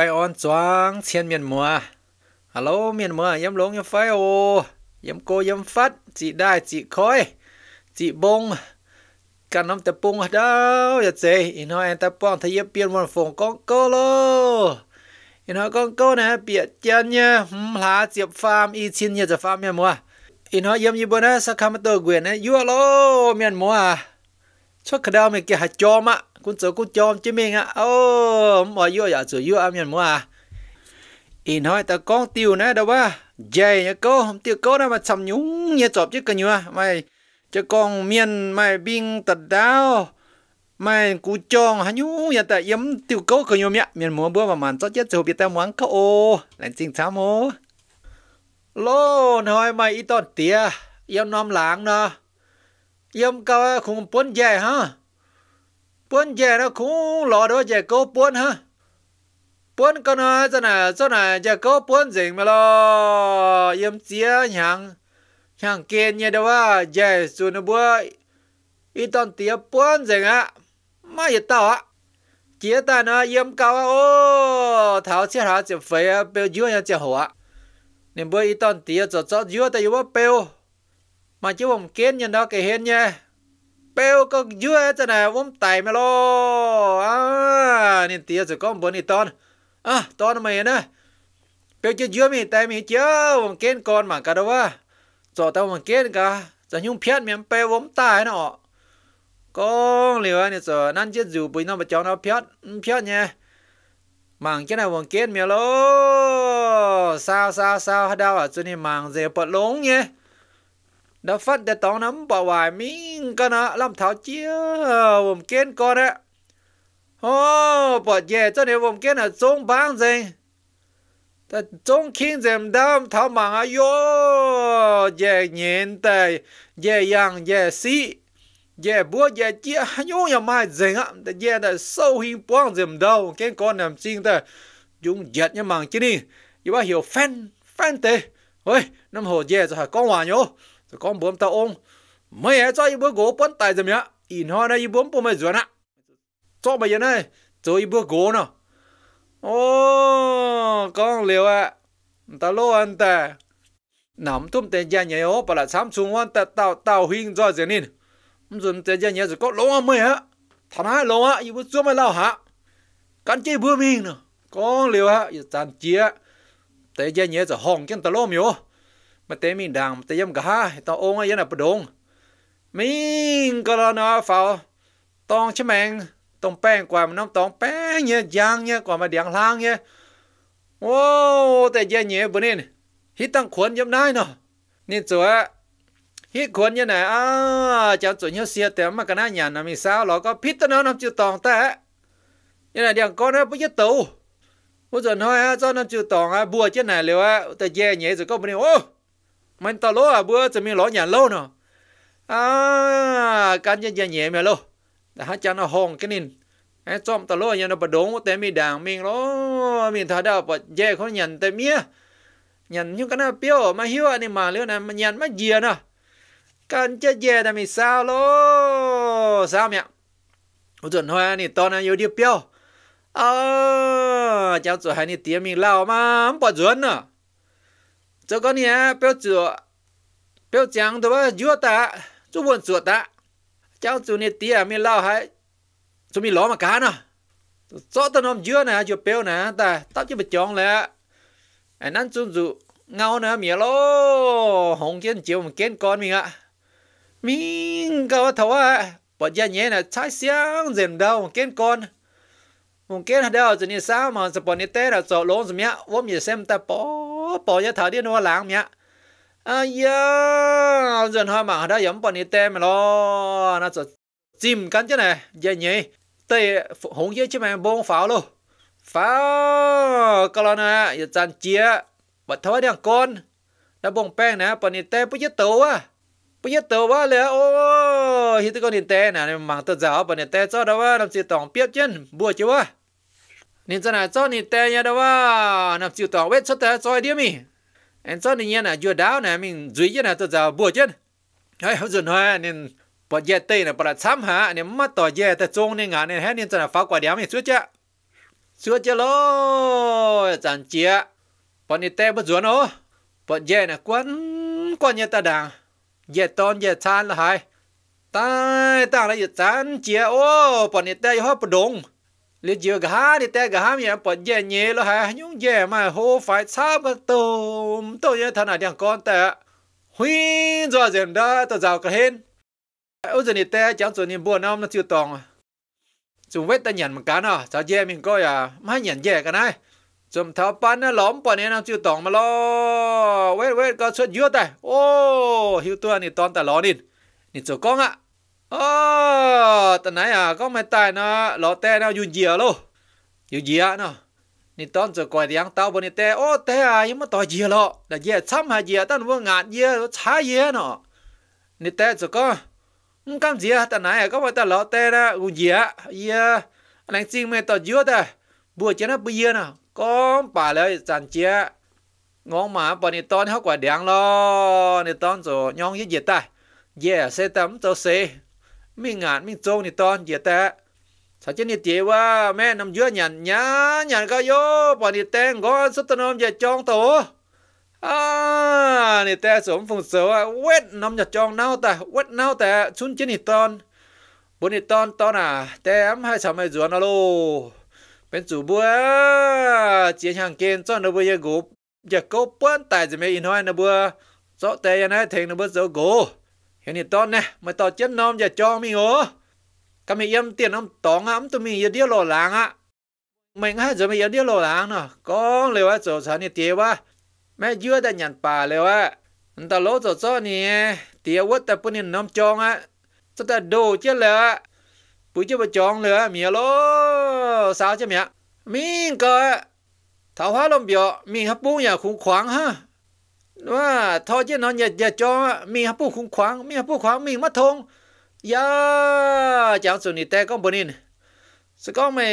ไปออนจวงเชียนเมียนมัว ฮัลโหลเมียนมัวย้ำหลงย้ำไฟโอย้ำโกย้ำฟัดจีได้จีคอยจีบง กันน้ำตะปุงดาอย่าเจอินหอยแอนตะป้องทะเยเปียนวันฝงกองโกโลอินหอยกองโกนะเปียเจียนเนี่ยหลาเจียบฟาร์มอีชินเนี่ยจะฟาร์มเมียนมัวอินหอยย้ำยีบนะสักคำตัวเกวียนนะยั่วโลเมียนมัวชกกระดาวเมกียหดจอม่ะ cún chỗ cún chôm chứ mình á ô mọi vô giờ sửa vô âm nhận mua à in hỏi ta con tiêu nè đâu ba dây nhá cô không tiêu cô đâu mà sầm nhúng nhá chọp chứ cần nhua à? mày cho con miền mày binh tật đau mày cú chong hả nhú nhà ta yếm tiêu cô cần nhua mẹ miền múa bữa mà màn cho chết chỗ biết ta muốn cậu ô lại chính sao mô lô nói mày ít tọt tía yếm nom láng nè yếm cao khủng bốn dây hả bốn giờ nó cũng lo đó giờ có bốn hả bốn con nó cho nè cho nè giờ có bốn gì mà lo yếm chia nhàng nhàng kia như đó à giờ xuống nó bữa ít tòn tía bốn gì á mà giờ tao á chia ta nó yếm cao á ô tháo chiếc tháo chỉ phải à bêu dưa nhà chỉ hỏa nên bữa ít tòn tía cho cho dưa ta yếu bêu mà chứ không kiến như đó cái hiện nha bèo có dưa cho nè vốn tài mà lo à nên tiếc rồi có bốn thì ton à ton mày nè bèo chưa dưa mày tài mày chưa vòng kén con mà cả đâu à cho tao vòng kén cả cho nhung phiết mày bèo vốn tài nó con liều anh sợ, năn chết dù bùi nó mà cho nó phiết ừ, phiết nha màng cái này vòng kén mày lo sao sao sao đau à cho nên màng dễ bật lúng nhé đã phát để tao nắm bảo vài mình cái nó làm thảo chia vùng kiến con á ô bỏ về cho nên vùng kiến là xuống bán gì ta xuống kinh dèm đam thảo mạng á yo về nhìn tề về yang về xí, về búa về chia nhú nhà mai dèm á ta về là sâu hình quang dèm đâu kiến con làm xin ta chúng giật nhà mạng chứ đi chỉ bao hiểu fan fan tề ôi năm hồ về rồi con hòa nhớ rồi con bướm ta ôm mấy hãy cho y bữa gỗ bắn tài gì nhá in hoa này y bướm bùm mày rồi nè cho mày vậy này cho y bữa gỗ nè ô con liều à ta lô anh ta nằm tôm tên gia nhảy ô bà là sắm xuống anh ta tao tao huynh do gì nên dùng tên gia nhảy rồi có lỗ mày á thằng hai lỗ á y bữa xuống mày lao hả cắn chơi bữa mình nè con liều á giờ tàn chia tên gia nhảy rồi hòng cái ta lô miếu mà tế mình đang tế yếm gà tao ôn ấy là bất đồng mình có phao tông chứ mèn tông bèn qua mà giang nhé qua mà điang lang nhé ô tế giờ nhé bữa nên hít tăng khuẩn yếm nai nó nên chỗ hít khuẩn như này à cháu chỗ nhau xia tế mà cái này nhà nó mình sao nó có pít nó nó chịu tông ta như này điang con nó bây giờ tàu bây giờ nói à, cho nó chịu tông à bùa chứ này liệu à tế giờ nhé rồi có bữa nên ô mình tao lỗ à bữa chỉ mình lo nhà lỗ nữa à cái nhà nhà nhẹ mà lỗ đã hát cho nó hồng cái nìn ấy chom tao lỗ nhà nó bật đống té mình đảng mình lỗ mình thà đâu bật dễ khó nhận té mía nhận những cái nào biểu mà hiu anh mà lứa này mà nhận mà dìa nữa cần chơi dễ là mình sao lỗ sao mẹ ủa chuẩn hoa này to này yêu đi à cháu chuẩn hai này tiếng mình lao mà không bỏ chuẩn nữa 这个呢标志标讲的吧，有的就问做的，讲做你爹没老还，做没老嘛干呢？做的那么有呢，就标呢，但到底不讲了，哎，那就就熬呢灭喽，红见酒我们见干命啊，命搞头啊，不然你呢才想人到我们见干。mungkin ada jenis sama seperti teh atau long semia, wom ya sem tak bỏ nhà thở đi nó láng mẹ ai ya dần hoa mà đã yếm bọn đi tem mà lo nó sẽ chìm cắn chứ này vậy nhỉ tây hùng kia chứ mày bông pháo luôn pháo cái lo nè giờ chăn chia bật thối đang con đã bông pen nè bọn đi tem bây giờ tàu à bây giờ tàu quá lẽ ô hi tụi con đi tem nè mang tờ giáo bọn đi tem cho đâu á làm gì tòng biết chứ bùa chứ quá nên cho nên cho nị tè nhà đó wa à? nạp chịu tỏ vết cho tè cho đi mi anh cho nên nhà này vừa đáo này mình duy nhất là tôi giờ buồn chứ hay hậu dần hoài nên bật dè tây này bật là sắm hả nên mắt tỏ dè tè trông nên ngã nên hết nên cho này phá quả đéo mình suốt chứ suốt chứ lo chẳng chia bọn nị tè bất ruộng ô, bật dè này quấn quấn như ta đang, dè tôn dè chan là hay, tai ta là dè chia ô bọn nị tè họ bất li jiu gà thì te gà mi pa je nhẹ lo ha nhung je mà hô phải cái tôm, tum to thằng nào đang con ta hui do zen đó, to giàu cái hen ô giờ này te chẳng chuẩn ni buồn ông nó chưa tòng chúng vết ta nhận một cái nào sao je mình coi à mà nhận je cái này chúng tháo pan nó lõm bọn này nó chưa tòng mà lo vết vết có xuất dưa ta ô hiu tua này toàn ta lo đi ni chỗ con ạ à ờ tận nãy à có mấy tài nó lọ tè nó dù dìa luôn dù dìa nó nị tón giờ coi tiếng tao bên tè ô tè à nhưng mà tao dìa lọ là dìa chăm hà dìa tao vừa ngạt dìa chá dìa nó nị tè giờ có không cam dìa tận nãy à có mấy tài lọ tè đó dù dìa dìa anh xin mày tao dìa ta bùa chén nó bây giờ nó có bà lấy chăn chia ngon mà bên nị tón hóc quả đen lo nị tón rồi nhong với dìa ta dìa sẽ tắm tao xe มีงานมีโจงนี่ตอนเยแต่สัจจนี่เจว่าแม่นำเยอะหยันหยาหยันก็โยปอนี่แตงก้อนสุตนอมจะจองโตอ่านี่แต่สมฟงเสือเวทนำจะจองเน่าแต่เวทเน่าแต่ชุนจินี่ตอนบนนี่ตอนตอนอ่ะแต่อําให้สมัยจวนอะโลเป็นจูบัวเจียงหางเกณฑ์จ้อนเอาไปยากูอย่าโกเปิ้นแต่จะไม่อินห้อยนะบัวเจ้าแต่ยังไงเทงนะบัวเจ้ากูเนี่ตอนนะมาต่อเจ้ดน้อมอย่าจองมีโอ ก็ไม่เยี่ยมเตียนน้ำตองอ่ะมันตัวมีเยอะเดียวหล่อหลางอ่ะไม่ง่ายจะไม่เยอะเดียวหล่อหลางเนาะก้องเลยว่าโจชาเนี่ยเตียว่า แม่เยอะแต่หยันป่าเลยว่าันตะโลโจซ้อนี่เตียวัดแต่ปุ่นนี่น้ำจองอ่ะจะแต่ดูเจ้าเลยปุ๋ยจะไปจองเลยมีโล สาวเจ้าเมียมิงก็ถ้าว่าลมเบียว มีฮับปุ้งอย่าคุ้งขวางฮะว่าทอเจนอนอย่าอย่าจอมีฮับผู้คุ้มขวางมีฮับผู้ขวางมีมัดทงยาจางสุนิแต่ก็บนินสก็ไม่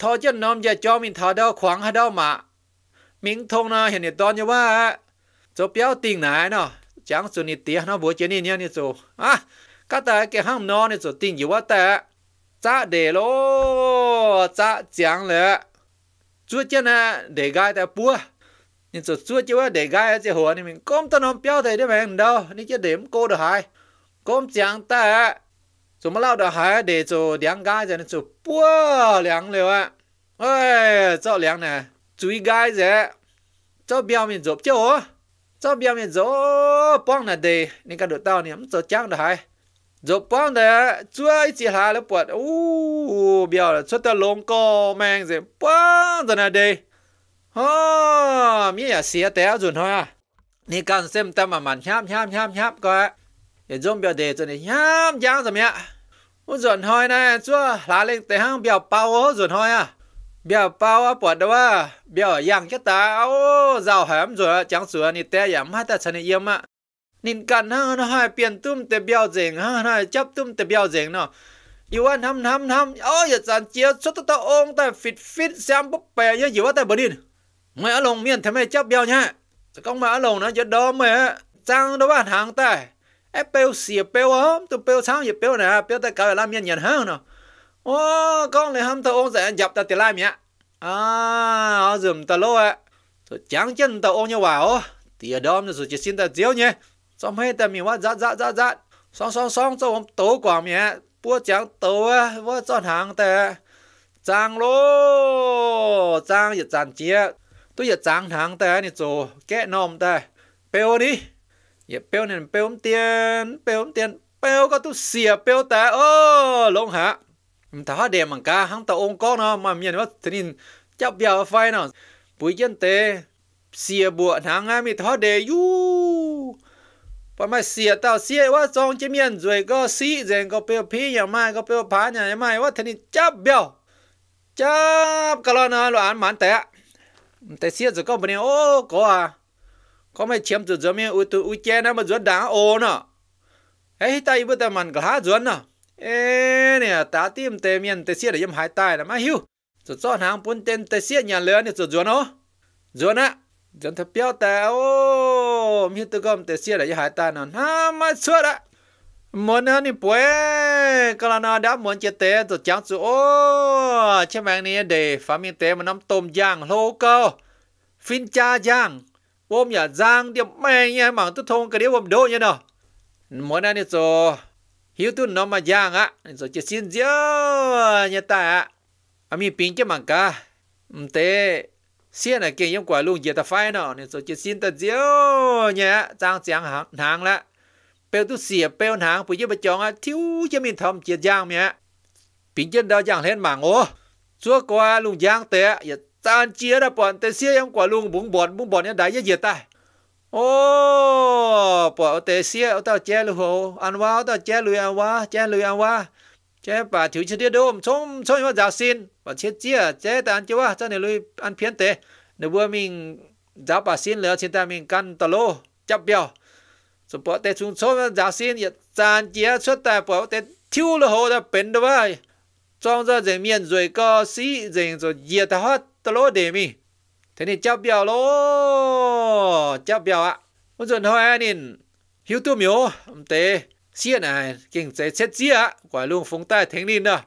ทอเจนนอมอย่าจอมีทอดาวขวางฮะดาวมามิงทงนะเห็นเนี่ยตอนจะว่าจบเปียวติ่งไหนเนาะจางสุนิเตียนะบัวเจนี่เนี่ยนี่สูอ่ะก็แต่แกห้ามนอนเนี่ยสูติ่งอยู่ว่าแต่จ้าเดโลจ้าจางเลยจุดเจนะเดกายแต่ปัว nhưng rồi chúa chúa để gai chỉ hồ nên mình cũng tao không béo thầy đấy mình đâu nên chứ điểm cô được hai cũng chẳng ta rồi mà lao được hai để cho đắng gai cho nên cho bua lắng liều ạ ơi cho lắng nè chuối gai rồi cho béo mình rồi chứ cho béo mình rồi bong là để nên cả được tao nên cho chẳng được hai rồi bong là chúa chỉ hai là bọt u béo là xuất ta lông co mang gì bong rồi là để Hơ, mi à xía té dùn thôi à. Nhi cần xem tâm mà màn nhám nhám nhám nhám coi. Để dùng biểu đề cho này nhám nhám rồi mẹ. Ôi dùn thôi này, chúa lá lên té hăng bao ố thôi à. Biểu bao á bỏ đâu à. Biểu yang cái ta, ô, giàu hẻm chẳng sửa nì té giảm hát ta chân này yếm ạ. Nhìn cần hăng nó hai biển tùm tè biểu dình hăng nó chấp tùm tè biểu dình nó. อยู่ว่าทำทำทำโอ้ยอาจารย์เจียสุดตะองแต่ฟิตฟิตแซมปุ๊บแปะเยอะอยู่ว่าแต่บดิน mẹ ở lồng miền thế mày chấp nhau nhá công mà ở lồng nó giờ đó mẹ, trang đó bạn hàng tài ép bèo xì bèo ấm, tụi bèo sáng gì bèo nè bèo tay cào làm miền nhận hơn nó ô con này ham thơ ôm sẽ dập ta tiền lại mẹ à họ dùm ta lô ạ tụ trắng chân ta ôn nhau vào tiền đó nó rồi chỉ xin ta diếu nhé xong hết ta mình quá dát dát dát dát xong xong xong ông tố quả mẹ bua trắng tố á vua chọn hàng tè, trang lô trang gì trang chia tôi giờ tráng tháng ta nè chỗ kẽ nòm ta bèo đi giờ bèo nè bèo tiền bèo tiền bèo có tôi xìa bèo ta ô lông hả mình thả đẹp cá hắn ta ôm con nó mà miền bắt thế nên chấp bèo phai nó bùi chân tê xìa bùa tháng ngay mình thả đẹp yu bà mà xìa tao xìa quá trong chế miền rồi có xí rồi có bèo phí nhà mai có bèo phá nhà mai quá thế nên chấp bèo chấp cái lo nó lo ăn mãn แต่เสียจะก็บ่เนี่ยโอ้ก็อ่ะก็ไม่เชื่อมจุดจะมีอุตุอุเจนะมาจวนด่าโอเนาะเฮ้ยตายบ่แต่มันก็หาจวนเนาะเอ๊เนี่ยตาติมเตเมียนแต่เสียได้ยำหายตายนะมาหิวจะซ้อนหางปุ้นเต็นแต่เสียอย่าเลือเนี่ยจุดจวนเนาะจวนอ่ะจนทะเปียวแต่โอ้มีตะกอมแต่เสียได้ยำหายตายเนาะหามาชั่วละ muốn hơn thì bối cái là nó đã muốn chết té rồi chẳng chú ô chứ mạng này để phá miếng té mà nắm tôm giang lô cơ phim cha giang ôm nhà giang điểm mẹ nha mảng tôi thông cái điều ôm đô nha nó muốn ăn thì rồi hiếu tôi nó mà giang á rồi chỉ xin dễ nhà ta á à mi pin chế mảng cả ừ, té xin là kia yếm quả luôn giờ ta phai nè, rồi chỉ xin ta dễ nhà giang giang hàng hàng lại เปียวตุเสียเปียวหางปุยเยบจองอ่ะทิวจะมีทอมเจียดย่างเมียปิงเจนดาวย่างเล่นหมางโอ้ชั่วกว่าลุงย่างเตะอย่าจานเจียดปอนแต่เสียยังกว่าลุงบุงบอนบุงบอนเนี่ยได้เยอะตายโอ้ปอเตเสียเอาตาแจลุโหอันว่าเอาตาแจลุยอันว่าแจลุยอันว่าแจป่าถิวเชียดมชมชมว่าจากซินป่าเชียเจียแจแต่อันเจว่าเจ้าเนี่ยลุยอันเพี้ยนเตะเนื้อวัวมิงจับป่าซินเหลือชินตามิงกันตะโลจับเบียวสปอแต่ชุนชมจากซีนอย่าจานเจียชุดแต่ปอแต่ทิวละโหจะเป็นด้วยจองจะจะเมียนวยก็ซีจะจะเยียแต่ฮอตตลอดเดมีทีนี้จับเบียวโลจับเบียวอ่ะมันจนเฮาแอนินหิวตัวเหมียวเตเสียนายเก่งใจเช็ดเสียกว่าลุงฟงใต้เทงนินเนาะ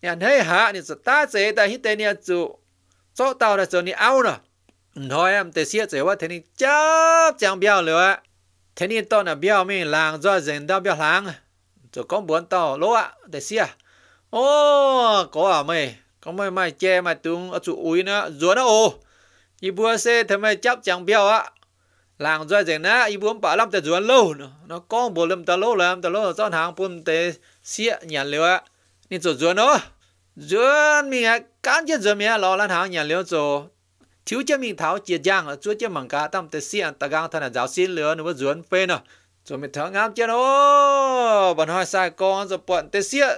เนี่ยให้หาเนี่ยสตาเจแต่ฮิตเนี่ยจุโซตาวได้จนนี่เอาเนาะเฮาแอมเตเสียเจว่าทีนี้จับจังเบียวเลยอ่ะ thế nên tôi là biểu mình làng do dành đau biểu làng rồi có muốn tao lỗ ạ để xia à? ô có à mày có mày mày che mà tung ở chỗ úi nữa rồi nó ô y bua xe thế mày chấp chẳng biểu ạ làng do dành á y bua bảo lắm tại rồi lâu nữa nó có bộ lâm ta lâu làm ta lâu cho hàng buôn tế xia nhà liệu ạ nên rồi rồi nó rồi mình cán chết rồi mình lo lan hàng nhà liệu rồi chiếu cho mình tháo chia giang ở chúa cho mảng cá tam tế xiên ta gang thân là giáo xin lửa nó dướn phê nè rồi mình thở ngắm cho nó bọn hoa sai con rồi bọn tế xiên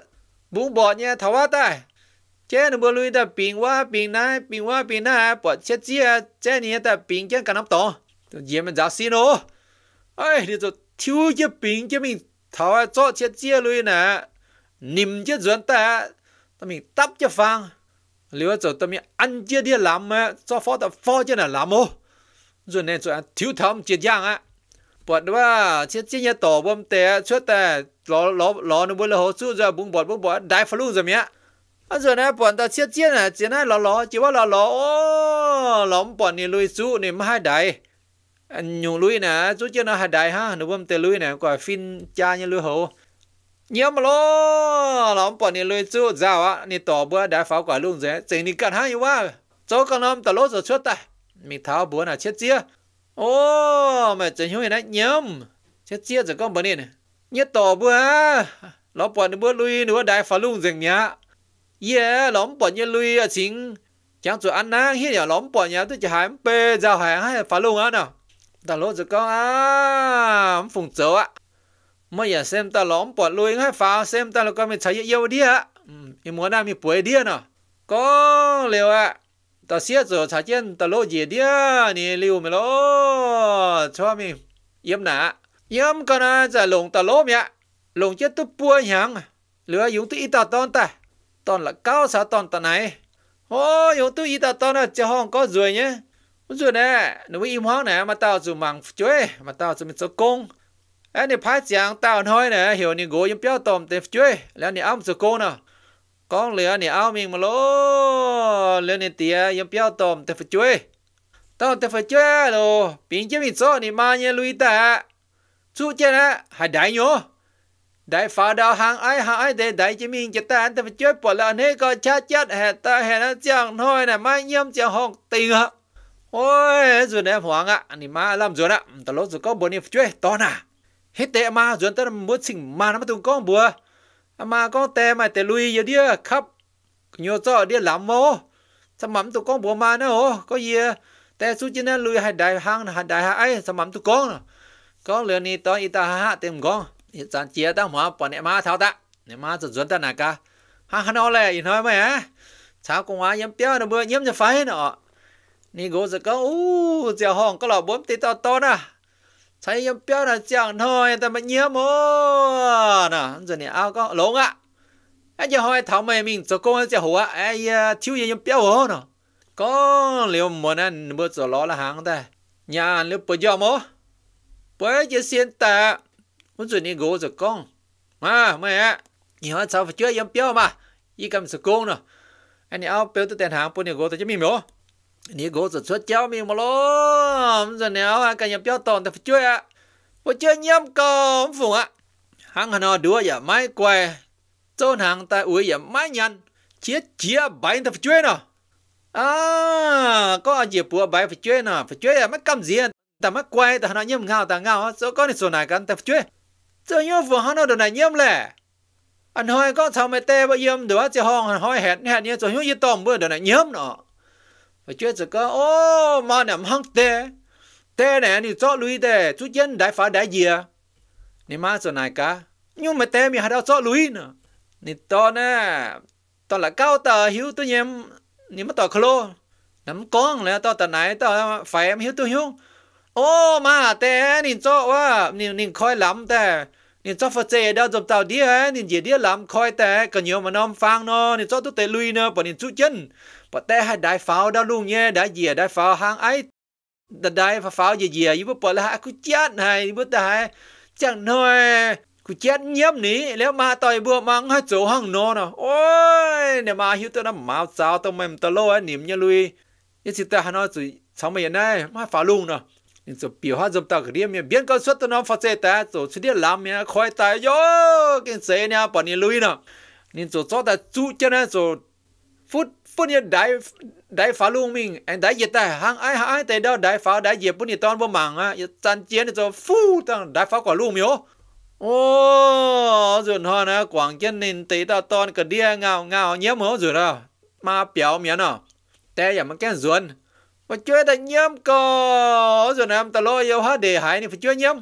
búng bỏ nhé tháo hoa tai chế nó bơ lui ta bình hoa bình nai bình hoa bình nai bọn chết chia chế nhé ta bình chân cả năm tổ rồi mình giáo xin nó ơi đi rồi thiếu cho bình cho mình tháo hoa cho chết chia lui nè nim chết dướn ta ta mình tấp cho phang nếu cho tâm ăn chia đi làm mà cho phó tập phó chứ là làm ô rồi nên cho thiếu thầm chia giang á bọt đó chia chia nhà tổ bom tè chút tè lò lò lò nó bôi là hồ chú giờ bung bọt bung bọt đại phá luôn rồi mía à rồi nè bọt ta chia chia nè chia nè lò lò chỉ lò lò lò này này đại anh nhung lui nè chú chưa nó hạt đại ha nó bơm tê lui nè quả phin cha như lưu hồ nhớ mà lo lòng bọn này lôi chú giàu á nị tỏ bữa đã pháo quả luôn rồi chính nị cần hai quá cháu con ông tao lốt rồi chút ta mình tháo bữa nào chết chia ô mà chính hiếu này nhớ, chết chia rồi con bọn này nhớ tỏ bữa lòng bọn bữa lui nữa đại pháo luôn rồi nhá yeah lòng bọn như lui à chính chẳng chỗ ăn nang hiện là lòng bọn nhà tôi chỉ hái bê giàu hái hai pháo luôn á nào tao lốt rồi con à phùng cháu á mà giờ xem ta lõm bỏ lôi ngay phá xem ta là con mình thấy yêu đi ạ ừ, em muốn làm mình bồi đi nào có liệu ạ ta xiết rồi trả tiền ta lô gì đi nè liệu mày lô cho mình yếm nã yếm con à trả dạ lồng ta lô mẹ lồng chết tôi bua nhàng lừa dùng tôi ít ta ton ta ton là cao sa ton ta này ô dùng tôi ít ta ton là cho hong có rồi nhé rồi nè nếu im hoang nè mà tao dùng mảng chuối mà tao dùng mình cho công อันนี้พายเสียงตาน้อยเนี่ยเหี่ยวนี่โกยังเปี้ยวตอมเต็มจ้วยแล้วนี่อ้ําสโกนะกองเหลือนี่อ้ํามิงมาโลเหลือนี่เตียยังเปี้ยวตอมเต็มจ้วยตอมเต็มจ้วยโลปิงจิมิซอนี่มาเนี่ยลุยตาสู้เจนะหาได้โยได้ฟ้าดาวหางไอ้หางไอ้เดได้จิมิงจะตาเต็มจ้วยปอละนี่ก็ชัดจัดแห่ตาแห่นะจังน้อยน่ะมาเยี่ยมจะห้องติงฮะโอ้ยสุดแน่หวังอ่ะอันนี้มาลําสุดอ่ะตลอดสุดก็บ่นี่จ้วยตอนน่ะ hết tệ mà duyên tới muốn xin mà nó à mà tụng con bùa mà con tệ mà tệ lui giờ đĩa khắp nhiều cho đĩa làm mô sao mắm tụng con bùa mà nó ô có gì à? tệ su chứ, nó lui hay đại hàng hai đại hai ấy sao mắm tụng con có lừa ni to ita ha tìm con chẳng chia ta hóa bọn em ma thao ta em ma duyên tới nào cả hàng nó lẹ ý nói mày á sao cũng hóa nhắm tiêu nó bữa nhắm cho phải nó nè thấy em biết là chẳng thôi ta mà nhớ mô nè à, giờ này ao có lông à, ai giờ hỏi thảo mày mình cho cô cho hùa ai thiếu gì em biết hổ nè có liệu muốn ăn bữa giờ ló là hàng đây, nhà liệu bây giờ mồ, bây giờ hiện tại muốn rồi này gỗ rồi con à mày à, nhiều hơn sao phải chơi em biết mà y cầm sự con nè anh ao biết tới tiền hàng bữa này gỗ tới cho mình mồ. 你给我做出教命嘛咯，这鸟啊，感觉比较懂的不绝啊，不绝你们搞不懂啊，行行那多也买乖，做行在位也买人，接接白的不绝呢，啊，có à, à, à, gì bữa bài phải chơi nè, phải chơi à, mấy cầm gì, ta mấy quay, ta nó nhâm ngao, ta ngao, số con này số này cần ta phải chơi, cho nhớ vừa hắn này nhâm lẹ, anh hỏi có sao mày tê bao nhiêu được, chỉ hòn hỏi hẹn hẹn như cho nhớ gì tôm bữa đồ này nhâm nọ và chưa chỉ có ô mà nằm hăng tê tê này thì cho lui tê chú chân đại phá đại gì à nên mà giờ này cả nhưng mà tê mình hay đâu cho lui nữa nên to nè to là cao tờ hiếu tôi nhem nên mà tờ khlo nằm con là to tờ này to phải em hiếu tôi hiếu ô mà tê nên cho quá nên nên khói lắm tê nên cho phật chế đâu dập tao đi ấy nên gì đi lắm khói tê còn nhiều mà nó phang nó nên cho tôi tê lui nữa bởi nên chú chân bà té hai đại pháo đó luôn nhé đã dìa đại pháo hàng ấy đại pháo dìa dìa như bữa là cứ chết hay bữa ta chẳng nói cứ chết nhiễm ní แล้วมาต่อยบัวมังให้โจห้องนอนอ่ะโอ้ยเนี่ยมาหิวตัวน้ำมาสาวตัวมันตะโลอ่ะหนิมเนี่ยลุยยี่สิบตาหนอสุสองไม่ยันไงมาฝาลุงเนาะนี่จะเปียวห้าจมตากเรียมเนี่ยเบียนก็สวดตัวน้องฟาเซแต่โจสุดเดียลามเนี่ยคอยตายโยกินเสเนี่ยปอนนี่ลุยเนาะนี่จะจ้อแต่จุเจ้าเนี่ยจะฟุต punya dai dai fa lu ming and dai yeta hang ai ai te da dai fa dai ye punya ton bo mang a chan chien zo fu tang dai fa ko lu myo ô rồi họ na quảng chân nên tí ta ton cả đia ngào ngào nhiễm hổ rồi đó ma béo miếng nào té giờ mà cái ruồn mà chơi ta nhiễm có rồi nè ta lo yêu ha để hại nên phải chơi nhiễm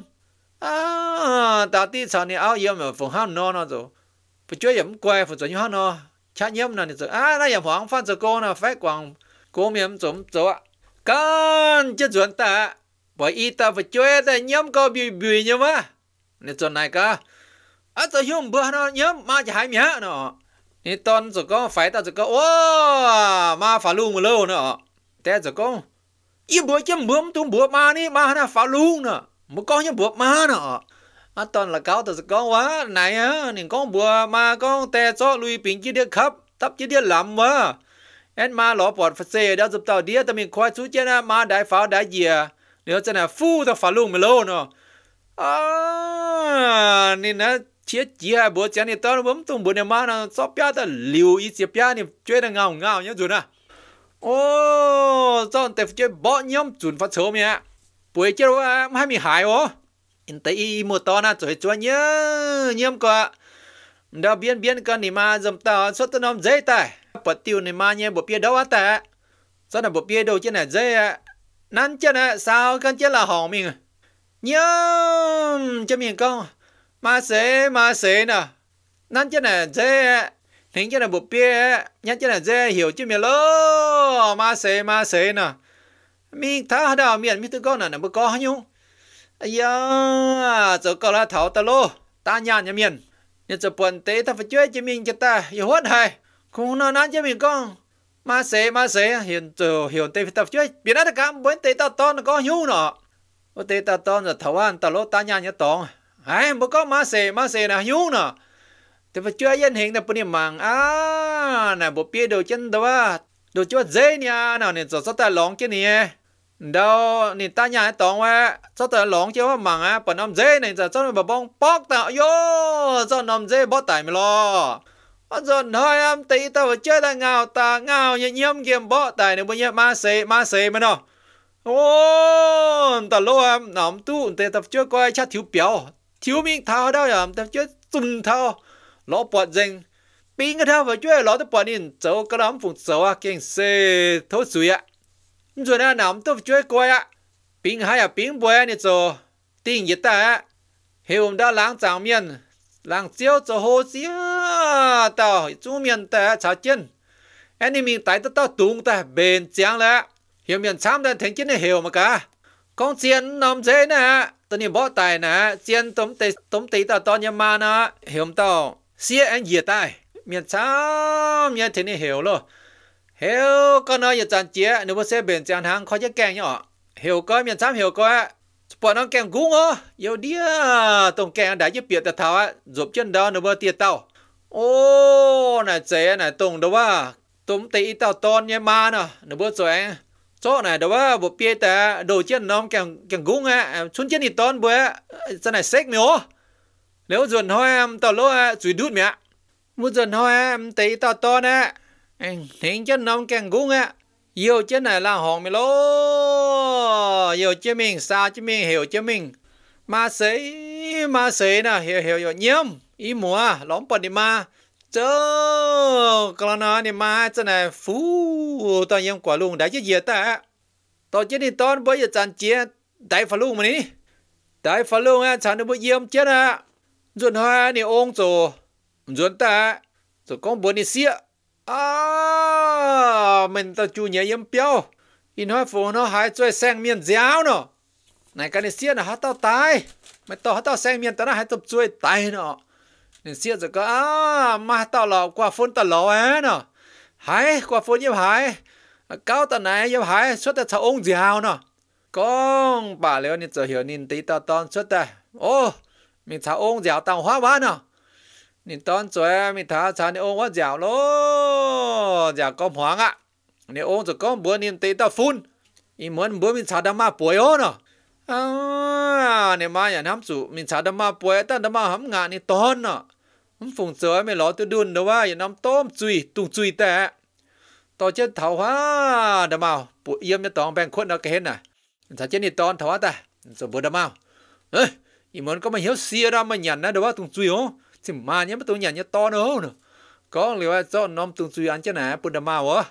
à ta ti sao này áo yêu mà phòng hao nó nó rồi phải chơi giờ cũng quay phải chơi nhau nó cha nhiễm là giờ à na yểm hoàng phan giờ cô là phải quảng cô miếm chống chỗ ạ con chết chuẩn ta bởi y ta phải chơi ta nhiễm có bị bị nhiễm á nên chuẩn này cả à giờ hiểu bữa nó nhiễm mà chỉ hai mía nó nên tuần giờ cô phải ta giờ cô ô mà phải luôn một lâu nữa thế giờ cô y bữa chấm bướm tung bữa mà ni mà nó phải luôn nữa mà con nhớ bữa mà nữa à, toàn là cáo thật con quá này á nên con bùa mà con tè cho lui bình kia điếc khắp tấp kia điếc lắm mà em mà lọ bọt phật xe đã giúp tao điếc tao mình khoai chú chén à mà đại pháo đại dìa nếu chân là phu tao phá luôn mày lâu nữa à nên nó chia chia bố chén này tao bấm tung bữa này mà nó sắp bia tao liều ít chia bia này chơi là ngào ngào nhá rồi nè ô cho tao chơi bỏ nhóm chuẩn phát sớm nhá buổi chiều không hai mình hại ô in tay mua to na cho chua nhớ nhiêm có đã biến biến con nỉ ma dầm tao xuất tên ông dễ tài bật tiêu nỉ ma nhé bộ bia đâu á tệ sao là bộ bia đâu chứ này dễ à nắn chứ này sao con chứ là hỏng mình nhiêm cho mình con ma sẽ ma sẽ nè nắn chứ này dễ nín chứ này bộ bia nhắn chứ này dễ hiểu chứ mình lô ma sẽ ma sẽ nè mình tháo đào miệng mình tự con nè nè bữa có nhung 哎呀，走过来逃的喽，大娘娘面，你这本地他不觉得面就大，有祸害，空那那这面讲。mà sẽ mà sẽ hiện từ hiện tây tập chơi biến đó cam bốn tây tao to nó có nhu nọ ô tây tao to là thầu ăn tao lỗ ta nhà nhớ tòng ai có mà sẽ mà sẽ là nhu nọ thì phải chơi dân hiện là bữa mạng à nè bộ bia đồ chân đó à. đồ chơi dễ nha nào nè cho ta lỏng cái này đâu nè ta nhà tòng á cho tờ lóng chiếu mảng á bọn ông dê này giờ cho nó bà bông bóc tạo yo cho ông dê bó tải mày lo ông rồi nói em tí tao phải chơi ta ngào ta ngào nhẹ nhiễm kiếm bó tải này bây giờ ma xế ma xế mà nó ô ta lô em nằm tu tê tập chơi coi chắc thiếu biểu, thiếu miếng thao đâu em tập chơi tùn thao lỗ bọt dinh pin cái thao phải chơi lỗ tập bọt nhìn cháu cái đám phụng cháu à kinh xê thốt suy ạ rồi na nằm tôi chơi coi á, bình hai à bình bồi anh cho tiền gì ta hiểu um không đó láng chẳng miên láng chiếu cho hồ xía tao chú miên ta chả chân anh em mình tại đâu tung ta bền chẳng lẽ hiểu miền chăm đàn thành chiến này hiểu mà cả con chiến nằm thế nè tôi niệm bỏ tài nè chiến tấm tê tấm tê tao to nhà mà nè hiểu không tao xe anh gì tai miền chăm nhà thế này hiểu um luôn hiểu có nói giờ chán chia nếu mà xe bền chán hàng khó chắc càng nhở hiểu coi miền Nam hiểu coi bọn nó càng gung ó yêu đĩa tổng càng đã giúp biệt tao á giúp chân đó nếu mà tiệt tao ô này chế này tổng đâu à tụm tí tao ton nhé ma nè nếu mà rồi chỗ này đâu á bộ bia ta đồ chân nó càng càng gung á xuống chân thì ton bữa sao này xách miếu nếu dần hoa em tao lỗ à, đút mẹ muốn dần hoa em tí tao ton á thiên chân nông càng gung á yêu chân này là hòn mi lô yêu chân mình sao chân mình hiểu chân mình mà sĩ mà sĩ nè hiểu hiểu hiểu nhiễm ý mùa lõm bẩn đi mà chớ còn nó đi mà chân này phú tao nhiễm quả luôn đấy chứ gì ta tao chết đi tao bây giờ chán chia đại phá luôn mà ní đại phá luôn á chán được bây giờ chết á rồi hoa đi ông rồi rồi ta rồi con buồn đi xịa à mình ta chủ nhẹ yếm béo in hoa phù nó hai chơi sang miền giáo nó này cái này xiết là hát tao tai mày tao hát tao sang miền tao nó hai tập chơi tai nó nên xiết rồi có à mà tao lọ qua phun tao lọ á nó hai qua phun yếm hai cao tao này yếm hai suốt tao thao ông giáo nó con bà léo nên giờ hiểu nên tí tao tao suốt tao ô mình thao ông giáo tao hóa quá nó นี่ตอนสวยมีถาชาในองค์ว่าเจ้าโลจยากก้มหวงอ่ะในองค์จะก้มบัวนินตีตาฟุ้นอีเหมือนบัวมีชาดมาป่วย๋อเนาะอ่านี่มาอย่าน้ำสูมีชาดมาป่วยตั้งดมาหำงานนี่ตอนเนาะมฝุ่งสวยไม่หล่อตัวดุนเดว่าอย่าน้ำต้มจุยตุงจุยแต่ต่อเช่นเถาว่าดมาป่วยเยี่ยมจะตองแบ่งคนเอาเห็นน่ะถ้าเช่นนี่ตอนเถาว่าแต่สมบูรณ์ดมาเฮ้ยอีเหมือนก็มาเหี้ยวเสียรามนหยันนะเด๋ยว่าตุงจุยอ๋อ thì mà nhé mà tôi nhận nhé to nữa nữa có liệu ai cho nom tương suy ăn chứ nè bùn đà màu á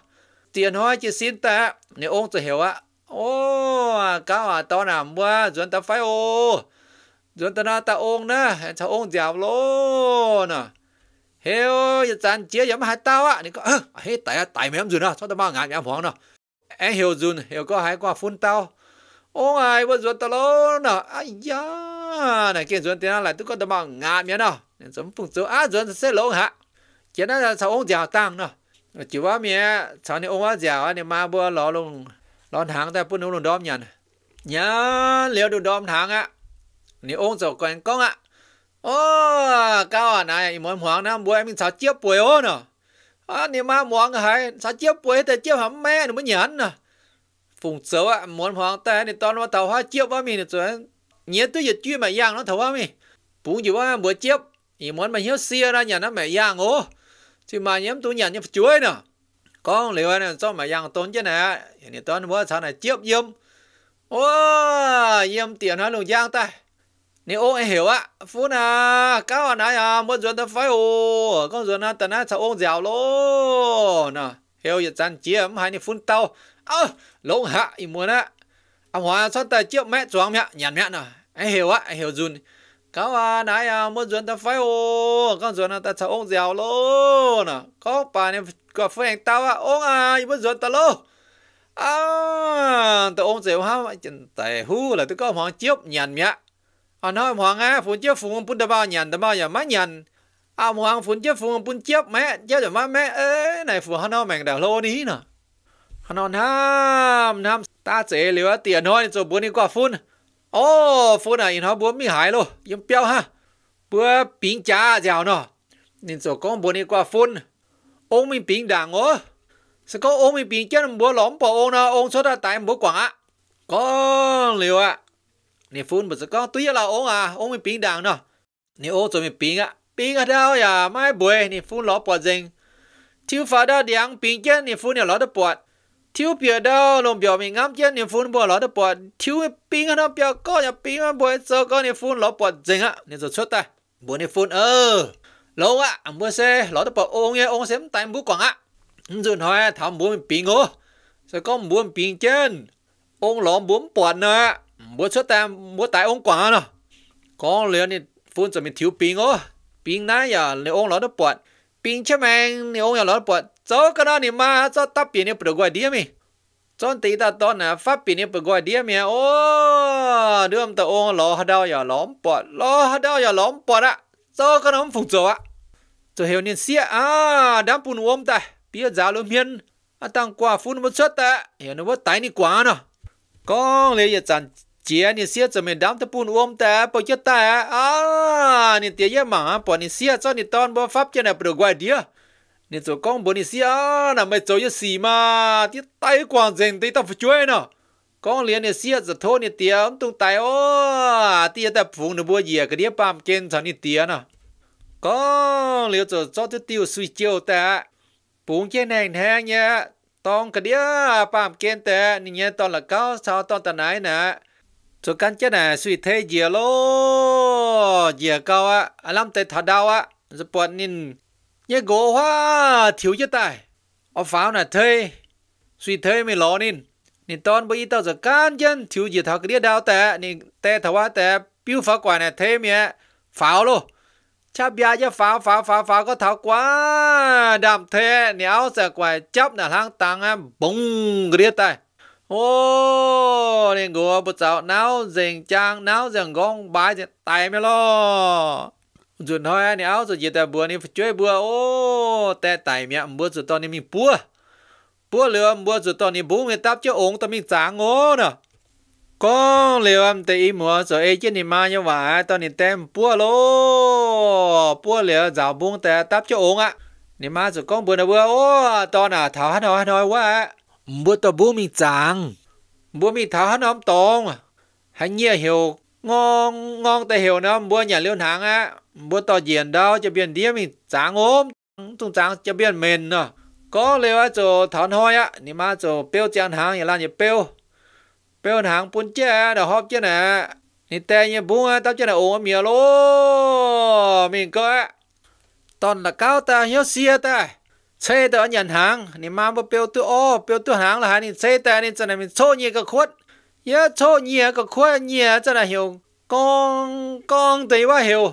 tiền hoa chỉ xin ta nếu ông sẽ hiểu á ô cao à to nằm quá rồi ta phải ô rồi ta na ta ông nè ta ông dạo luôn nè hiểu giờ chán chia giống hai tao á nên có hết tại tại mày em rồi nè cho ta mang ngại em hoàng nè em hiểu rồi hiểu có hai qua phun tao ông ai vừa rồi ta luôn à, ai ya, này kia rồi tiền lại tôi có ta mang ngại mày nào? nên giống phụng chỗ á dân sẽ lỗ hả chỉ nó là sao ông giàu tăng nó chỉ ว่าเมียสอนองว่าเจ้าอันนี้มาบัวรอลงรอนหางแต่ปุ่นลงดอมยันยันเลี้ยวดูดอมทางอ่ะนี่องค์เจ้าก่อนก้องอ่ะโอ้ก้าวไหนอีหมอนหวงน้ำบัวมันสาวเจี๊ยบป่วยโอ้เนาะอันนี้มาหมวงหายสาวเจี๊ยบป่วยแต่เจี๊ยบหำแม่หนูไม่หยันน่ะฝุ่งเจ้าอ่ะหมอนหวงแต่นี่ตอนว่าเต่าว่าเจี๊ยบว่ามีเนี่ยจวนเนี้ยตัวหยุดจุ้ยมาย่างเนาะเต่าว่ามีปุ่งอยู่ว่าบัวเจี๊ยบ ý muốn mà nhớ xia ra nhà nó mẹ giang ô chứ mà nhắm tu nhà nhắm chuối nè, con liệu này cho mẹ giang tốn chứ này thì tốn bữa sau này tiếp yếm ô yếm tiền hả lùng giang ta nếu ông hiểu á phú nà cao à nãy à muốn chuẩn ta phải ô con chuẩn nà, tận á sao ông dẻo lô nè hiểu giờ chăn chiếm hai ni phun tàu ơ lông hạ ý muốn á ông hòa sao ta chiếc mẹ choáng mẹ nhàn mẹ nè anh hiểu á anh hiểu dùn có mà nãy à muốn dọn ta phải ô con dọn ta chào ông dẻo luôn à có bà này có phải à, anh tao à ông à muốn dọn ta luôn à tao ông dẻo ha mà chân tài hu là tôi có hoàng chiếc nhàn nhã anh nói hoàng á phụ chiếc phụ ông bún đã bao nhàn đã bao giờ má nhàn à hoàng phụ chiếc phụ ông bún chiếc mẹ chiếc rồi má mẹ ấy này phụ hắn nói mèn đảo lô đi nè hắn nói nam nam ta sẽ liệu tiền thôi rồi bún đi qua phun ô phụ này nó bố mi hải luôn yếm béo ha bữa bình giá giàu nó nên số con bố này qua phun ông mình bình đẳng ô sẽ có ông mình bình chân bố lõm bỏ ông nó ông số đã tại bố quảng á con liều ạ nên phun bữa sẽ có tuy là ông à ông mình bình đẳng nó nên ông rồi mình bình á bình ở đâu à mai buổi nên phun lõm bỏ dình chứ phải bình chân nên phun nhà lõm đó bọt thiếu bia đâu lồng biểu mình ngắm chân, niệm phun bỏ lỡ được bỏ thiếu pin nó biểu có nhà pin mà bỏ sơ có niệm phun lỡ bỏ dừng á nên rồi xuất ta bỏ niệm phun ơ, ờ. lâu á anh à, mua xe lỡ được bỏ ông nghe ông xem tay bút quảng á rồi nói thằng muốn pin ngô rồi có muốn pin chân, ông lỡ muốn bỏ nè muốn xuất ta muốn tại ông quảng nè có liền thì phun rồi mình thiếu pin ngô pin nãy giờ thì ông lỡ được bỏ pin chứ mang thì ông giờ lỡ được cho cái đó nè mà cho ta biển nè bự gọi đi mi cho tí ta đó nè phát biển nè bự gọi đi mi ô đưa em ta ô lò hả đau giờ lõm bỏ lò hả đau giờ lõm bỏ đó cho cái nó phục chỗ á cho hiểu nên xia à đám bùn ôm ta bia giá luôn miên à tăng quả phun một chút ta hiểu nó vớt tay nè quá nó con lấy giờ chẳng chia nè xia cho mình đám ta bùn uống ta bỏ chết ta à nè tiếc mà bỏ nè xia cho nè ton bỏ pháp cho nè bự gọi đi 你做广播你写，那没做有事嘛？你带广人对到不追呢？讲连你写着拖你点都带哦，第一代朋友不也个你把检查你点呢？讲了就早就丢水饺的，朋友难听呀，当个你把检的，你也当了高潮当的奶奶。cho căn chết này suy thế gì lo gì cao á làm tay thà đau á rồi bọn nín ye gỗ hoa thiếu ye tai ở pháo là thê suy thê mới lo nên nên tòn bây tao giờ can chân thiếu gì thảo cái đĩa đào tệ nên tệ thảo hoa tệ biểu phá quả này thê mẹ pháo luôn chấp bia cho pháo pháo pháo pháo có thảo quá đàm thê áo sẽ quài chấp là hang tăng em bùng cái đĩa tai ô nên gỗ bút giáo náo dành trang náo dành gong bái tài mẹ lo rồi nói anh áo rồi giờ ta bữa này phải chơi bùa. ô ta tài mẹ bùa, rồi tao này mình bùa, bùa lừa bùa rồi tao này bố mình táp cho ông, ta mình trả ngô nè con liều âm tây ý mùa rồi ấy chứ nìm mà như vậy tao nìm tem bùa lô bùa liều dạo buông ta táp cho ông ạ nìm mà rồi con bữa nào bữa ô tao nà thảo hát nói nói quá bùa tao bố mình chẳng bùa mình thảo hát nói tông hãy nhớ hiểu ngon ngon ta hiểu nó bùa nhà liêu hàng á bố tỏ diện đâu cho biến đĩa mình tráng ốm chúng tráng cho biến mền nữa có lẽ là chỗ thon hoi á nhưng mà chỗ bêu chân hàng là như bêu bêu hàng bún chè đã họp chứ nè nên tè như bún á tao chứ nè ôm mía lô mình có toàn là cao ta hiếu xia ta chế tao nhận hàng nên mà bố bêu tu ô bêu tu hàng là hai nên chế ta nên cho này mình chốt nhiều cái khuất nhớ chốt nhiều cái khuất nhiều cho này hiểu con con tí quá hiểu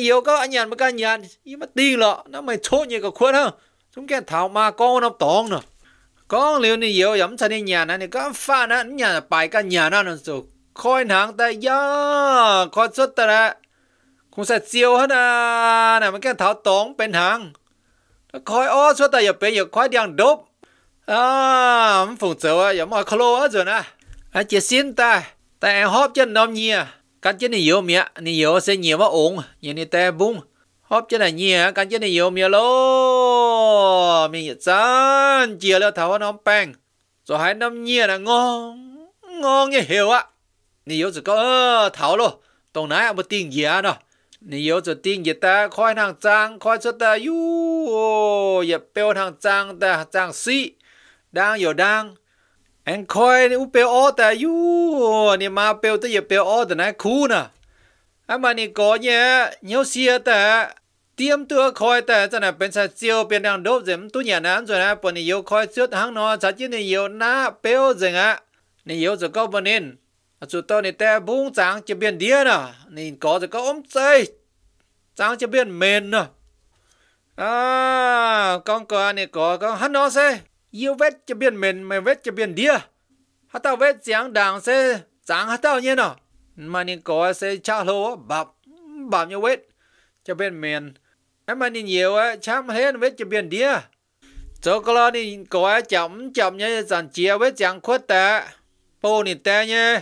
yêu có anh nhàn mà cái nhàn, nhưng mà ti lọ nó mày chỗ như cái khuôn hơn chúng kia thảo mà con nó tỏng nữa con liệu này yêu yếm chân đi nhà này thì có pha nó nhà bài cái nhà nó nó rồi coi hàng ta ya coi xuất ta ra cũng sẽ chiều hết à này mấy cái thảo tỏng bên hàng nó coi ó xuất ta giờ bên giờ coi đang đốp à phụng sợ à giờ mọi khô rồi nè à chỉ xin ta ta em hóp chân nôm nhia à. กันเจนี่โยเมียนี่โยเสียเงียว่าองยันนี่แต่บุ้งฮอบเจนี่เงียกันเจนี่โยเมียโลมีจานเจียแล้วถาวน้องแป้งจะให้น้ำเงียนะงงงงเงี้ยเหี่ยวอ่ะนี่โยจะก็เออถาวโลตรงไหนเอาไปติงเงียเนาะ你有着定一的，快上张，快出的哟，也不要上张的张西，当有当，anh coi u bèo ó ta u nè mà bèo tới giờ bèo ó ta nè khu nè à mà nè có nhé nhiều ta tiêm tua coi ta cho nè bên sa chiều bên đang đốt dẫm tu nhà nán rồi nè bọn nè yêu coi trước hang nó chả chỉ nè yêu na bèo dừng á nè yêu rồi có bọn nên chú tôi nè ta bung trắng chỉ bên đĩa nè nè có rồi có om chơi trắng chỉ bên men nè à con có nè có con hắn nó xe yêu vết cho biển mình mà vết cho biển đĩa hát tao vết sáng đàng sẽ sáng hát tao nhiên nào, mà nên có sẽ cha lô bạp bạp như vết cho biển mình em mà nên nhiều á chăm hết vết cho biển đĩa cho cái lo nên có chậm chậm như dàn chia vết sáng khuất tạ bố nên tè nhé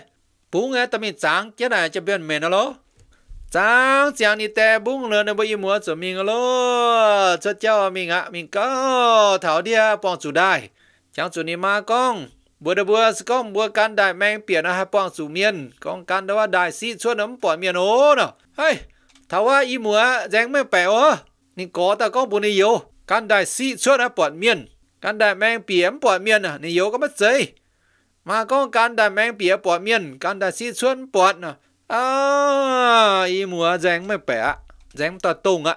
bố nghe tao mình sáng chứ này cho biển mình đó lô จางเจียงนี่แต่บุ้งเลยนะบ่ยมัวจะมิงโลจะเจ้ามิงอ่ะมิงก็เถาเดียปองจูได้จางจูนี่มากองบัวเดบัวสก้องบัวกันได้แมงเปลี่ยนนะฮะปองสูเมียนกองกันแต่ว่าได้ซีชวนน้ำปล่อยเมียนโอ้เนาะเฮ้ยถ้าว่าอีมัวแจงไม่แปอวะนี่ก่อแต่ก้องบุญนิโยกันได้ซีชวนนะปอดเมียน กันได้แมงเปียมปอดเมียนนะนิโยก็ไม่เจยมาก้องกันได้แมงเปียปอดเมียนกันได้ซีชวนปลดอยนะ à y múa dáng mày bẻ dáng ta tung ạ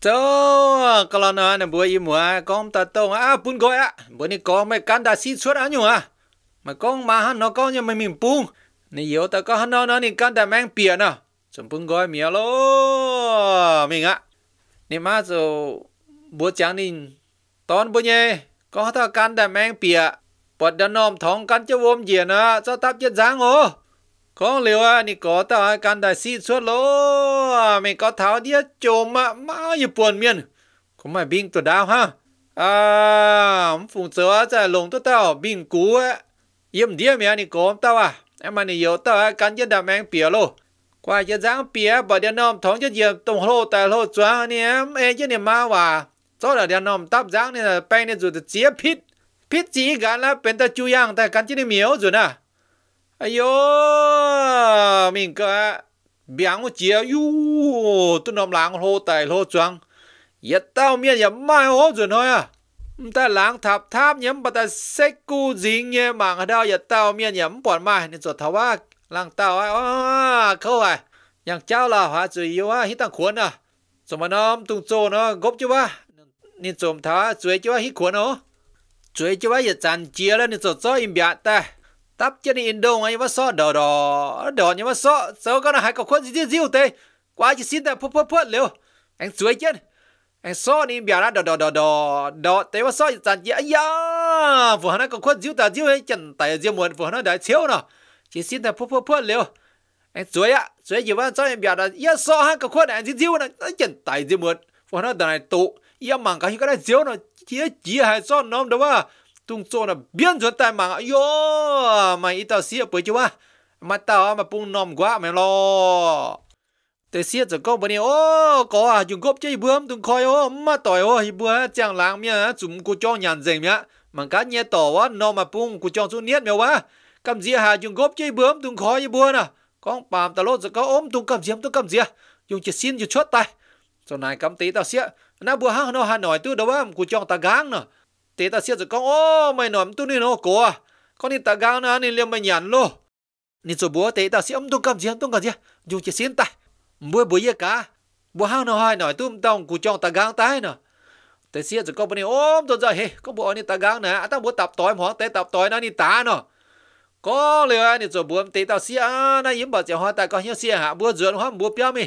cho cái lần này bữa y múa con ta tung à bún gọi ạ bữa nay có mày cán đã xịt suốt anh nhung à mà con mà nó có nhưng mà mình bún nè yếu ta có nó nó nè cán đã mang biển à chuẩn bún gọi mía lô mình ạ nè má rồi bữa trắng nè tón bữa nhé có ta cán đã mang biển bật đàn nòm thong cán cho vôm gì nữa cho tắp chết dáng ô có liều à nị có tao ai à, can đại sĩ suốt lỗ à, mày có tháo đĩa chồm mà má như buồn miên có mày binh tụi đau ha à phụng sớ ra lồng tụi tao binh cú á yếm đĩa mày à, nị có tao à em mà nị yếu tao ai can đĩa đạm anh bìa lô qua giờ dáng bìa bỏ đĩa nôm thống cho diệp tổng lô tại lô chóa nị em em chứ nị má hòa cho là đĩa nôm tắp dáng nị là bánh nị rồi thì chia pít pít chỉ gắn là bên ta chu yang ta can chứ nị miếu rồi nè 哎哟，明哥，别我姐哟，都那么冷好大好装，一到面也卖好准开啊！唔得冷塔塔人不得识古人嘅忙到一到面人不卖，你做头啊，冷到啊，啊，扣啊，人教啦话最要啊，呢当款啊，做乜 nom 动作呢，焗住啊，你做唔头啊，最就啊呢款哦，最就啊一站接啦，你做做唔别得。tắp chân đi indo ngay mà so đỏ đỏ đỏ như mà so sao con hai cậu khuất gì diêu tê quá chỉ xin ta phớt phớt phớt liều anh suối chân anh so đi biểu ra đỏ đỏ đỏ đỏ đỏ tê mà so chẳng gì ấy ya vừa hắn cậu khuất diêu ta diêu hay chân tay diêu muốn vừa hắn đại thiếu nọ chỉ xin ta phớt phớt phớt liều anh suối á suối gì mà so em biểu ra ya so hắn cậu khuất anh diêu nọ chân tay diêu muốn vừa hắn đại tụ ya mảng cái cái đại thiếu nọ chỉ chỉ hai so nó đâu mà tung cho là biến chuẩn tai mà yo mà ít tao xia bởi chứ wa mà tao mà bung nòm quá mày lo tao xia cho con bên này ô có à dùng gốc chơi bướm tung coi ô mà tỏi ô hi bướm chẳng láng mía chúng cô cho nhàn dành mía mà cá nhẹ tỏ quá nòm mà bung cô cho xuống niết mày wa cầm gì hà dùng gốc chơi bướm tung coi hi bướm à, con bàm tao lốt cho câu ôm tung cầm diêm tung cầm gì dùng chỉ xin dùng chốt tay sau này cầm tí tao xia na bữa hăng nó hà nội tư đâu á cô cho ta gáng nữa tế ta xiết rồi con ô mày nói tu nên nó cố à con đi ta gao nữa nên liêm mày nhàn lô nên cho bố tế ta siết tu cầm gì tu cầm gì dùng chỉ xin tay, bữa bữa gì cả bữa hao nó hai nói tu tông cụ chọn ta gao tay nữa tế xiết rồi con bên này ôm tôi rồi hey con bữa đi ta gao nè à, ta bữa tập tối hoặc tế tập tối nó đi ta nữa có lời anh rồi bữa tế xiết xia à, nó yếm bảo chèo hoa ta có nhớ xia hả, bữa dưỡng hoa bữa piao mi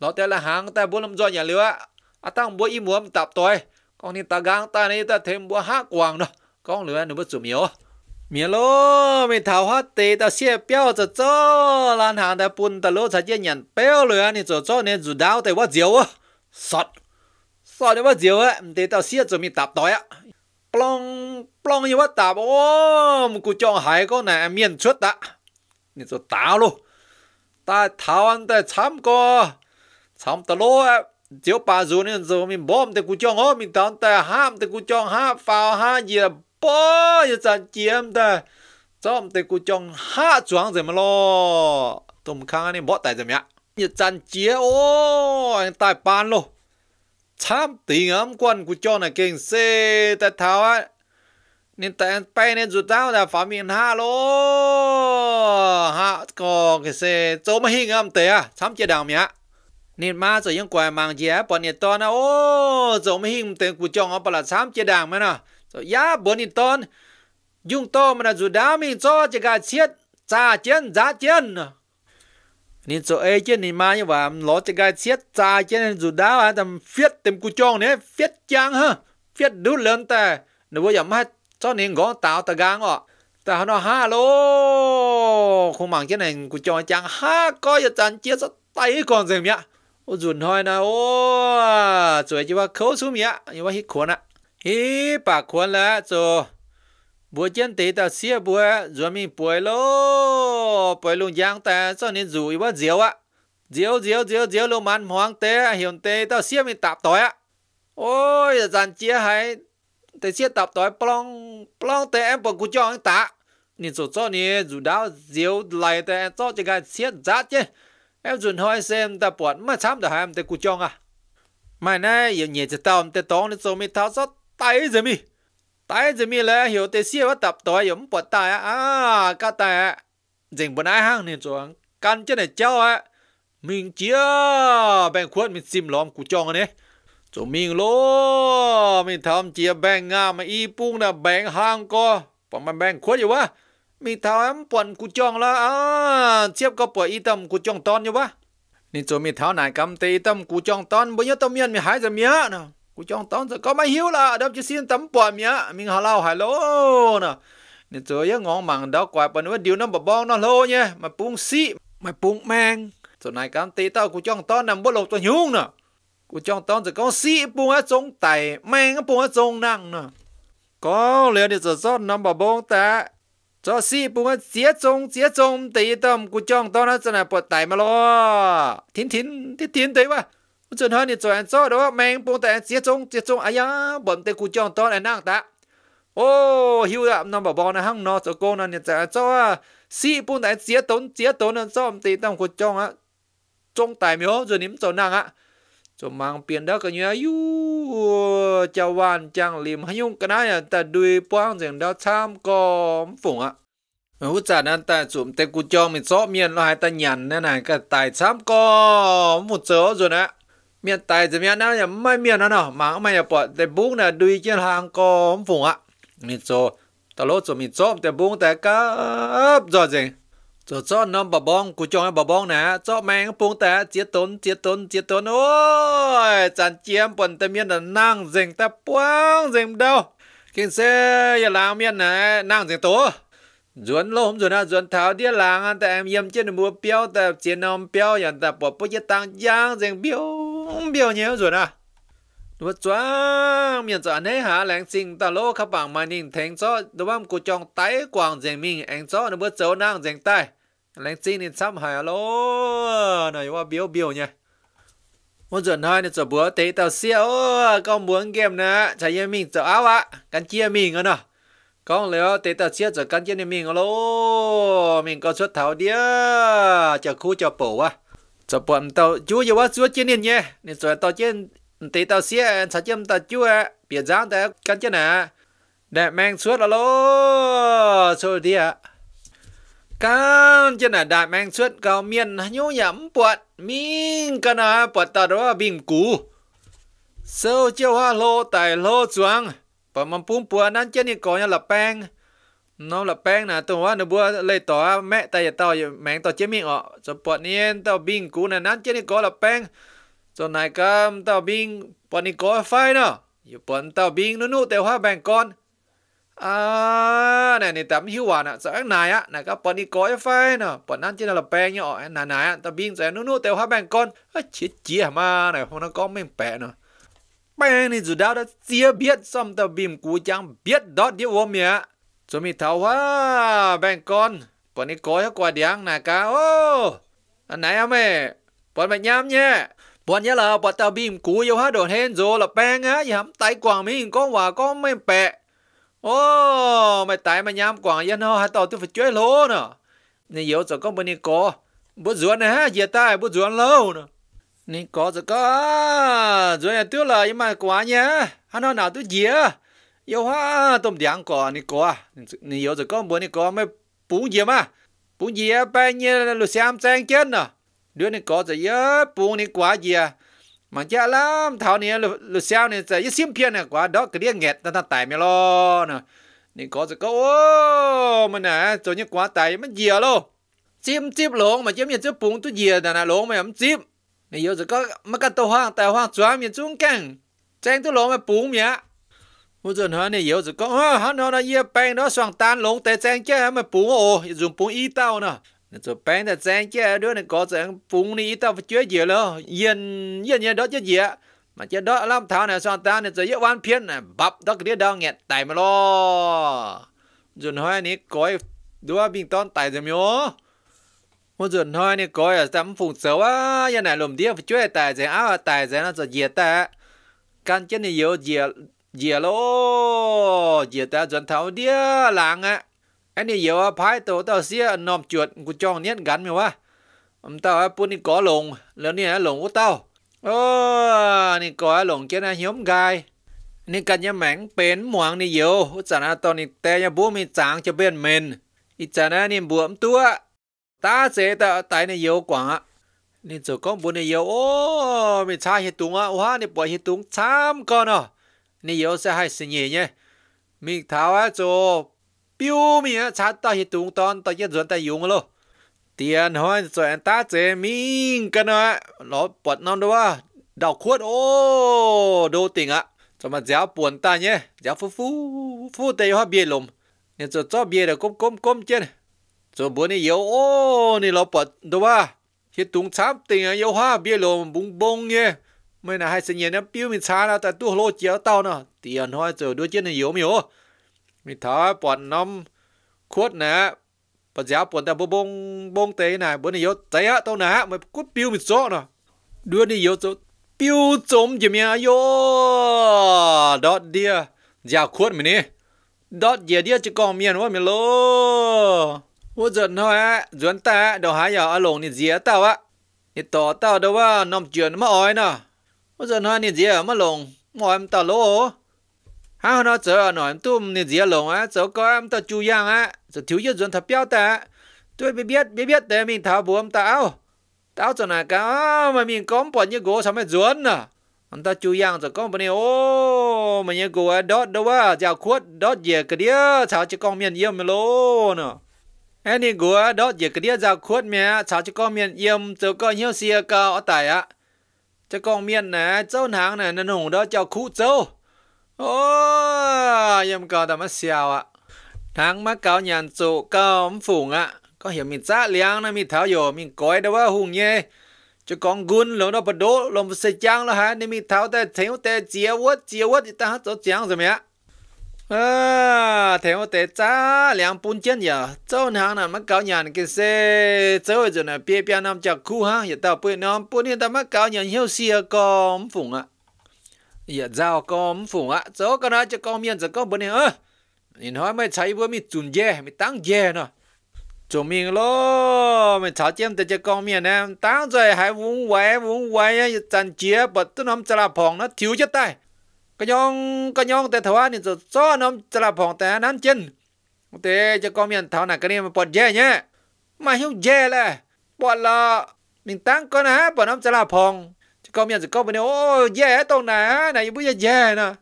nó tên là hàng ta bữa lâm do nhà lửa à tăng bữa im muộm tập tối con đi ta gang ta ni ta thêm bữa hát quàng đó con lừa nó bất chủ miếu miếu lô mày thảo hát tê ta xe béo cho cho lan hàng ta bún ta lô chả chết nhận béo lừa ni cho cho nên dù đau tê quá diều á sọt sọt quá diều á tê ta xe cho mi tạp đói á plong plong như quá tạp ôm cụ chọn hải con này miền xuất đã ni cho tao luôn ta thảo ăn ta chăm co chăm ta lô á chiếu bà dù nên rồi mình bom thì cũng chọn ó mình tán ta ham thì cũng chọn ha phao ha gì là bó giờ chẳng chiếm ta xong thì cũng chọn rồi mà lo tôm khang này bỏ tại rồi mẹ giờ chẳng chia ô anh tài bàn luôn chăm tình ấm quân của cho này kinh xe tại tháo á nên tại bay nên rụt tao là phá miệng hạ lô hạ có cái xe chỗ mà hình âm tế à chăm chia đào mẹ nên mà rồi những quài mang giá bọn nhiệt tôn na ô rồi mới hình tên cụ chồng ở là sám chế đảng mà nè rồi giá bọn nhiệt tôn dùng to mà là dù đá mình cho chỉ cả xiết cha chiến giá chiến nên rồi ấy chứ nên mà như vậy nó chỉ cả xiết cha chiến dù đá mà tầm phiết tìm cụ chồng này phiết chăng hả phiết đủ lớn ta nếu bây giờ mà cho nên gõ tạo ta gang ọ ta nó ha lô không mang cái này cụ chồng chăng ha coi giờ chán chia tay còn gì nhá ô dùn hoi na ô rồi chỉ ว่าเขาซูมีอะยังว่าฮิขวนอะฮิปากขวนละจ้ะบัวเจนตีตาเสียบัวรวมมีป่วยโลป่วยลุงยางแต่ซ้อนนี่อยู่ว่าเจียวอะเจียวเจียวเจียวเจียวลงมันหวงเตะเหี่ยวเตะตาเสียมีตับต่อยอะโอ้ยอาจารย์เจียให้แต่เสียตับต่อยปล้องปล้องแต่แอมปองกูจ้องตานี่จ้ะนี่อยู่ดาวเจียวไหลแต่จ้อจะกันเสียจัดเจ้ em dùn hỏi xem ta bọn mà chăm ta hàm ta cụ chong à mày nè yêu nhẹ chỉ tao ta tông nó cho mi tao sót tay gì mi tay gì mi là hiểu ta xia và tập tối yếm bọn tay à cả tay dành bọn ai hang nên chuẩn, căn chân này cháu à mình chia bèn khuất mình sim lòm cụ chong này cho mình lô mình thầm chia bèn ngà mà y bung là bèn hang co bọn mình bèn khuất vậy quá mi thao em quần cụ chong là à chép có bỏ y tâm cụ chong ton như ba ni chỗ mi này cầm tay tâm cụ chong ton bây giờ tâm miên mi hái ra mía nè cụ chong ton giờ có mấy là đâm chỉ xin tấm bỏ mía mình hà lao hải lô nè ni chỗ ấy ngon mặn đó quạt bằng điều nó bập bong nó lô nha mà buông xị mà buông mang chỗ này cầm tay tao cụ chong ton nằm bớt lột cho nhung nè cụ chong ton có xị buông hết trống tay mang buông hết trống năng có liền thì rót nằm bập bong ta cho si bụng ăn chế trông chế trông tí tâm cú chong to nó chân là bột tải mà lo thiên thiên thiên thiên đấy wa, chân hơn thì rồi ăn cho đó mang bụng tại chế trông chế trông ai á bấm tay cú chong to là năng ta ô hiu đạm nó bảo bò nó hăng nó cho cô nó nhận trả cho si bụng tại chế tốn chế tốn nó cho tí tâm cú chong á trông tài miếu rồi nếm cho năng á so mang tiền da ka nya yu cha wan chang lim hayung cái này, ta đuôi puang jeng da cham kom phung a ờ, hú cha nan ta chum te ku cho mình so miền lo hai ta nyan na na ka tai cham kom mu zo rồi nè, miền tài thì miền nào nhà mai miền nào nào mà mai nhà bọn, để bún là đuôi trên hàng có phụng ạ mình cho ta lốt cho mình cho để bún tại cá rồi gì cho cho năm bà bông, cú chồng bà bông nè cho mang phong ta chia tốn chia tốn chia tốn ôi chăn chiếm bẩn ta miên là nang dình ta quang dình đâu kinh xe giờ làm miên nè nang dình tố dọn lô hôm dọn à dọn tháo đi làng anh à, ta em yếm trên mua biểu ta trên nông biểu, yàn ta bỏ bút chế tăng giang dình biểu biếu nhiều rồi à ดูจ้าเมียนจะอันไหาแหลงจริงตะโลขับบังมานิ่งแทงซ้อดูว่ากูจองไต้กวางเจงมิงแองซ้อดูว่าเจ้านางเจงใต้แหลงจริงนี่ซ้ำหายโลหน่อยว่าเบี้ยวเบี้ยวเนี่ยวันจันทร์ให้เนี่ยจะบัวเตะตาเสียวก็ม้วนเกมนะใช้ยังมิงจะเอาอะกันเจียมิงกันเนาะก็แล้วเตะตาเสียจะกันเจียมิงกันโลมิงก็ชุดเท้าเดียจะคู่จะโปะวะจะปวดเตาจู้อย่าว่าชัวเจียนเนี่ยเนี่ยจะเตาเจียน thì tao xia sợ chim ta chua biệt giang ta cắn chân à đẹp mang suốt alo rồi đi ạ cắn chân à đại mang suốt cao miên nhú nhắm bọt miên cắn à bọt tao đó bình cú sâu chiêu hoa lô tài lô xuống và mầm pum pua năn chân thì có nhà là bang nó là bang nè tôi nói nó bua lấy tỏ mẹ tay tao mẹ tao chế miệng ọ rồi bọt nhiên tao bình cú nè năn chân thì có là bang cho này cam tàu binh bọn đi có phai nó yêu bọn tàu binh nó nụ tàu hoa bèn con à này này tắm hiu hoàn à sợ này á này các bọn đi có phai nó bọn ăn trên là bèn nhỏ này này tàu binh sẽ nó nụ tiêu hoa bèn con à chết chia mà này hôm nó có mình bè nó bèn thì dù đau đã chia biết xong tàu bim cú chẳng biết đó đi vô mía cho mình tàu hoa bèn con bọn đi có quả điang này cá ô anh này em à ơi bọn mày nhám nhé bọn nhớ là bọn tao bìm cú yêu hát đồn hên rồi là bè á gì hắm tay quảng mình có hòa có mấy bè ô mày tay mày nhám quảng yên ho hai tao tôi phải chơi lô nè nên yếu giờ con bên này có bút ruột nè ha giờ tay bút ruột lâu nè nên có giờ có rồi là tôi là nhưng mà quá nhá hắn nó nào tôi gì yêu ha tôm điang có nên có nên yếu giờ con bên này có mày bún gì mà bún gì bè bao là là xem trang chết nè đứa này có giờ yớ buông này quá gì à mà cha lắm thảo này lu lu sao này giờ yớ xiêm phiền này quá đó cái đĩa nghẹt ta ta tải mày lo nè này có giờ có ô mà nè rồi như quá tải mất gì à lo chim chim lộn mà chim nhà chim buông tôi gì à nè lộn mày không chim này giờ giờ có mà cái tàu hoang tàu hoang chua miền trung cang trang tôi lộn mày buông mày bây giờ này yếu rồi có hắn nó nó ye nó xoang tan lông tay trang chứ mà bún ồ dùng bún y tao nè 做 bán thật sang chứ đứa này có rằng phụng này tao phải chơi gì luôn, yên yên yên đó chứ gì mà chứ đó làm thảo này sao ta nên giờ yêu quan phiên này bập đó cái đứa đau nghẹt tài mà lo rồi nói này coi đứa bình tôn tài rồi miếu một rồi nói này coi tấm phụng xấu á yên này lùm đĩa phải chơi tài rồi áo tài rồi nó giờ gì ta căn chân này yêu gì gì lo gì ta chuẩn thảo đĩa làng á อันนี้เยาวพายโตเต่าเสียนอมจวดกูจ้องเนี้ยกันไหมวะอเต่าปุ่นนี่ก่อหลงแล้วเนี่ยหลงกูเต่าโอ้นี่ก่อหลงเจ้านะหยมกาย นี่กันยังแหม่งเป็นหมวงนี่เยาวจานะตอนนี้แต่ยาบัวมีจางจะเบี้ยนเมนอีจานะนี่บวมตัว ตาเจตาไตนี่เยาวกว่า นี่จะก้องบุญนี่เยาวโอ้มีชาเฮตุงอ่ะว้านี่ปล่อยเฮตุงช้ำก่อนเนาะนี่เยาวจะให้สิญเนี่ย มีเท้าอ่ะโจ biểu mía chả ta hi tung ton ta nhất rồi ta dùng lo tiền cho anh ta chế mình cái nó nó bật non đâu à đào khuất ô đô tình ạ cho mà giáo buồn ta nhé giáo phu phu phu tây hoa bia lùm nên cho cho bia là cốm cốm cốm chết, cho bữa này yếu ô này nó bật đâu à hiện tung chám tình yếu hoa bia lùm bung bung nhé mới là hai sinh nhật nó biểu mình xa là ta tu lô chéo tao nè tiền hoa rồi đôi chân này yếu miếu มีท้อปอนน้ำขวดนะปะเจ้าปอนแต่บ่บงบงเตยนะบ่นี่ยศเตยตัวนะมันกูปิ้วมิโซนะด้วยนี่ยศปิ้วจมจิเมียโยดอดเดียอย่าขวดมินี่ ดอดเดียเดียจะกองเมียนว่ามิโลว่าจนเฮาฮะจวนตาดอกหายาอลงนี่เสียตาวะนี่ต่อตาวดว่าน้ำเจือนมาอ้อยนะว่าจนเฮานี่เสียมาลงมอยมตาโล ha nó giờ nó tụm nè dĩa lồng á giờ có em ta chú yang á giờ thiếu nhất dân thật béo ta tôi biết biết biết biết để mình tháo ta áo tao cho này cá mà mình có bọn như gỗ sao mà dân à anh ta chú yang giờ có bọn này ô mà như gỗ đó đâu á giờ khuất đó gì cái đĩa sao chỉ con miền yêu mà lô nữa à. anh đi gỗ đó gì cái đĩa giờ khuất mẹ sao chỉ con miền yêu giờ có nhiều xe cao ở tại á cho con miền này châu hàng này nó nổ đó cho khu châu Ô, yếm cờ mất xèo ạ. Tháng mắc cáo nhàn trụ cao ấm phủng ạ. Có hiểu mình giá liang nó mình tháo dồ mình coi đâu á hùng nhé. Cho con gun lỗ nó bật đố lỗ một xe chang là hả nên mình tháo tay thiếu tay chia quất chia quất thì ta hát tốt chang rồi mẹ. À, ờ, thiếu tay giá liang bún chân giờ. Châu hàng nào mắc cáo nhàn cái xe rồi nè bia bia nam chặt khu ha. Giờ tao bơi nam bún hiện mắc cáo nhàn hiếu xìa cao ấm phủng ạ. 也早讲父啊，早个那就讲面子讲不呢啊，你还没才不没准接没当接呢，做命咯，没朝见的就讲面呢，当在还文歪文歪呀，一站接不都能在那旁那丢一袋，个样个样的头啊，你就早能在那旁在南京，对就讲面头那个你们不接呢，嘛用接嘞，不了，你当个那不能在那旁。có miệng có bên ô dễ tông nà này bây giờ dễ nè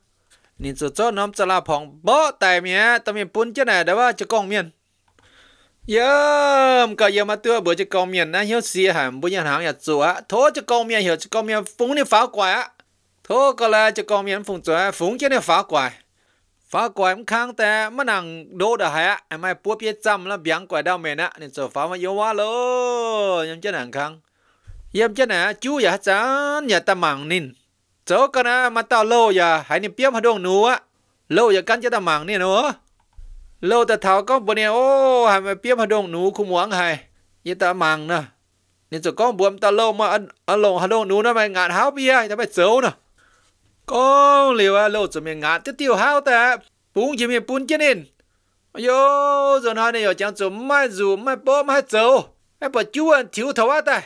nên cho cho nó sẽ là phòng bó tại mẹ tao miệng bún chứ này đó ba cho con miệng yếm cái yếm mà tôi bữa cho con miệng nè hiểu xì hàm bây giờ hàng nhà chúa thố cho con miệng hiểu cho con miệng phúng đi phá quả thố có là cho con miệng phúng chúa phúng chứ đi phá quả phá quả em khang ta mà nàng đô đã hay em ai bố biết chăm là biếng quả đau mẹ nè nên cho phá mà yêu quá lô nhưng chứ nàng khang yếm chân à chú ya chán ya ta mảng nín chỗ cái na mà tao lâu ya hãy nín biếm hạt đông nú á lâu ya cắn cho ta mảng nín nữa lâu ta thảo có bữa nay ô hãy mà biếm hạt đông nú khu muống hay ya ta mảng nè nên chỗ có bữa ta lâu mà ăn ăn lồng hạt đông nú nó mày ngạn háo bia ta phải xấu nè con liều à lâu chuẩn bị ngạn tiếp tiêu háo ta bún chỉ mình bún chứ nên yo rồi nói này ở chẳng chuẩn mai dù mai bom mai xấu ai bảo chú ăn thiếu thấu ta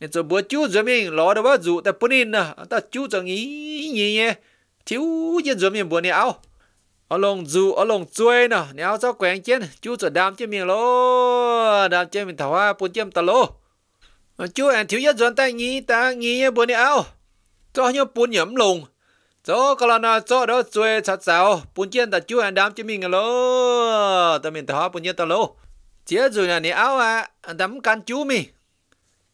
nên cho bữa chú rồi mình lo đó bao dụ ta bữa nên à ta chú cho nghĩ gì nhé thiếu dân rồi mình bữa nào, ao ở lồng dù ở lồng chuối nè nếu cho quen chết chú cho đam cho mình lo đam cho mình thảo hoa bún chim ta lo chú anh thiếu dân rồi ta nghĩ ta nghĩ bữa nào, cho nhau bún nhầm lùng cho cái là nào cho đó chuối chặt sao bún chim ta chú anh đam cho mình lo ta mình thảo hoa bún chim ta lo chế rồi là này áo à đấm can chú mình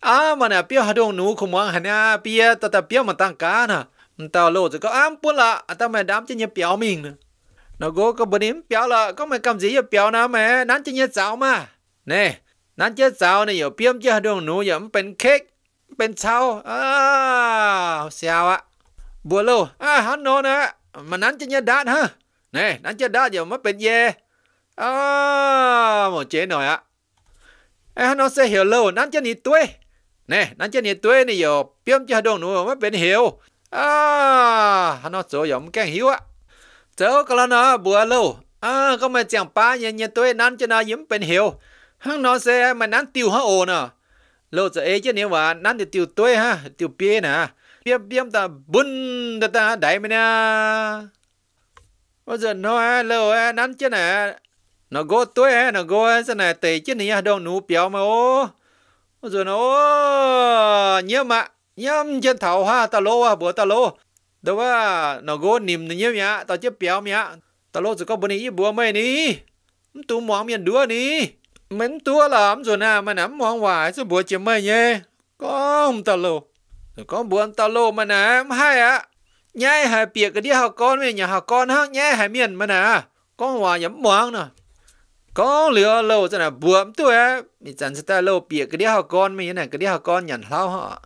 à mà nè bia hạt đông nú không mang hả nè bia ta ta bia mà tăng cá nè tao lộ cái am buồn lạ à, ta mày đám cho nhập béo mình nữa nó có bữa béo lạ có mày cầm gì nhập béo nè mẹ nán cho nhập giáo mà nè nán cho giáo này hiểu biếm cho đông nú hiểu bên cake bên sau ah, à sao ạ bữa lâu à hắn nó mà nán cho nhập đạn ha nè nán cho đạn hiểu mất bên dê à một chế nổi à. hắn nó sẽ hiểu lâu nán cho nhị tuổi nè nó chơi nhiệt tuế này giờ biếm chơi đông nữa mới biến hiểu à nó chỗ giống càng hiểu á chỗ cái nó bữa lâu à có mà chẳng ba nhiệt nhiệt tuế nắn cho nó yếm biến hiểu hắn nó sẽ mà nắn tiêu hả ồn lâu giờ ấy chứ nếu mà nắn thì tiêu tuế ha tiêu bia nè bia bia ta bún ta ta đại mình à bây giờ nó lâu nắn chứ nè nó go tuế nó go thế này tệ chứ này đông nụ béo mà ô rồi nó nhiễm mà nhiễm chân thảo ha ta lô à bữa ta lô đâu à nó gô nìm nó nhiễm nhá tao chết béo nhá ta lô chỉ có bốn này bữa mày ní tu mong miền đứa ní mình tua lắm rồi nè mà nắm mong hoài số bữa chém mày nhé con ta lô có bữa ta lô mà nè hai ạ nhai hai biệt cái đi học con về nhà học con ha nhai hai miền mà nè con hòa nhắm mong nè có lừa lâu cho là buộm tôi á mình chẳng sẽ ta lâu bịa cái đĩa họ con mình này cái đĩa họ con nhận lao họ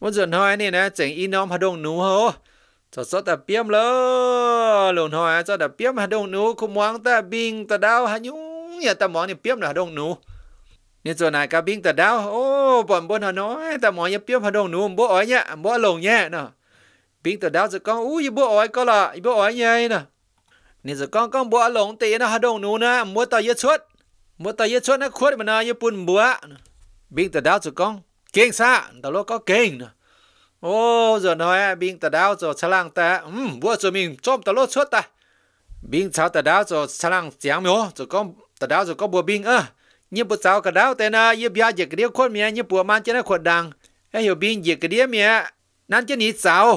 một giờ nói này nè chẳng in nom hà đông nú hô cho số ta biếm lơ lồn hỏi cho ta biếm hà đông nú không muốn ta bình ta đau hà nhung, nhà ta món này biếm là hà đông nú nên giờ này cả bình ta đau ô bọn bọn họ nói ta món nhà biếm hà đông nú bố ói nhá bố lồn nhá nè bình ta đau giờ con ui bố ói có là bố ói nhá nè นี่จะก้องก้องบัวหลงตีนะฮะดงนูนะมัวต่อเยอะชดมัวต่อเยอะชดนะขวดมันนะญี่ปุ่นบัวบิงแต่ดาวจะก้องเก่งซะแต่โลก็เก่งนะโอ้จะน้อยบิงแต่ดาวจะฉลางแต่อืมบัวจะมีจอมแต่โลชดแต่บิงชาวแต่ดาวจะฉลางเสียงมิโอจะก้องแต่ดาวจะก้องบัวบิงเออญี่ปุ่นสาวกระดาวแต่นะญี่ปุ่นอยากเรียกคนเมียญี่ปุ่นมันจะน่าขวดดังไอ้เหี่ยวบิงอยากเรียกเมียนั่นจะหนีสาว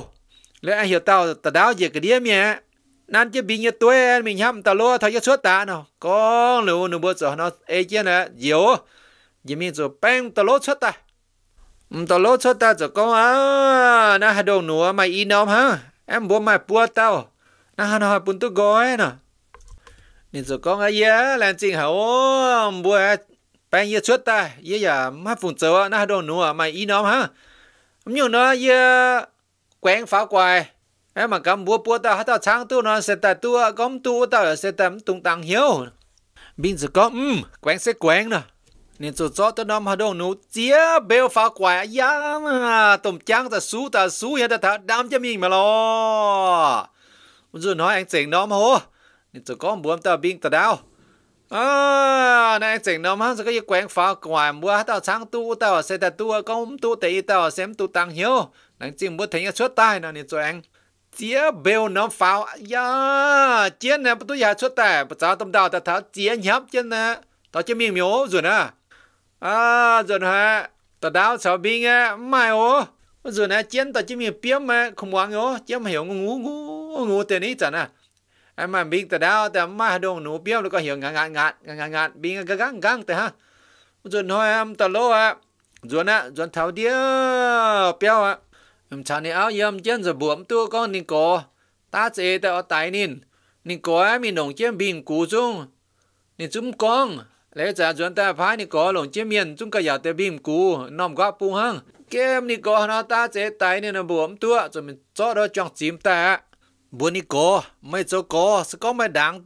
และไอ้เหี่ยวเต่าแต่ดาวอยากเรียกเมียนั่นจะบินยตัวเอง mình hâm ตลอดทายชดตาเนาะก็รู้หนูบ่จอเนาะเอเจนะเดี๋ยวยิมีจะแป้งตลอดชดตาตลอดชดตาจะก็อ่านะฮะดงหนูมาอีน้อมฮะแอมบ่มาปัวเต้านะฮะเนาะปุ่นตุกอยเนาะนี่จะก็อ่ะเยอะแลนจริงหาโอ้บ่แป้งยชดตาเยอะอย่ามาฝุ่นเจอนะฮะดงหนูมาอีน้อมฮะมันอยู่เนาะเยอะแกว้งฟ้าควาย em mà cầm búa búa ta hát ta sáng tu nó sẽ ta tu tua gom tu ta sẽ tầm tung tăng hiếu bình giờ có um ừ, quẹn sẽ quẹn nè nên cho cho tôi nằm hạt đông nụ chia bèo phá quả yam tôm trắng ta sú ta sú hiện ta thả đam cho mình mà lo rồi nói anh chỉnh nóm mà hô nên cho có búa ta bình ta đau à này anh chỉnh nó mà rồi cái quẹn phá quả búa hát ta sáng tu ta sẽ ta tu tua gom tu tệ ta xem tu tăng hiếu đánh chim búa thấy xuất tai nè nên cho anh chia bèo nó pháo ya dạ, chia nè bắt tôi ya xuất tài bắt cháu tâm đào ta tháo chia nhấp chia nè tao chia miếng miếu rồi nè à rồi hả tao đào sáu binh á mai ô rồi nè chia tao chia miếng biếm mà không quăng ô chia mà hiểu ngu ngu ngu tiền ý chẳng à em mà binh tao đào tao mai đồ nụ biếm rồi có hiểu ngạn ngạn ngạn ngạn ngạn binh găng găng găng tao ha rồi nói em tao lô à rồi nè rồi tháo đĩa biếm à um cha ni áo yếm chiến giờ buồm tua con nín có ta chế ta ở tại nín nín có mình đồng chiến bình cú chung nín chúng con lẽ ra chúng ta phải nín có lồng chiến miền chúng cả giờ ta bình cú nằm góc pu hăng kem nín có nó ta chế tại nín buồm tua rồi mình cho đó chọn chim ta buồn nín có mấy chỗ có sẽ có mấy đáng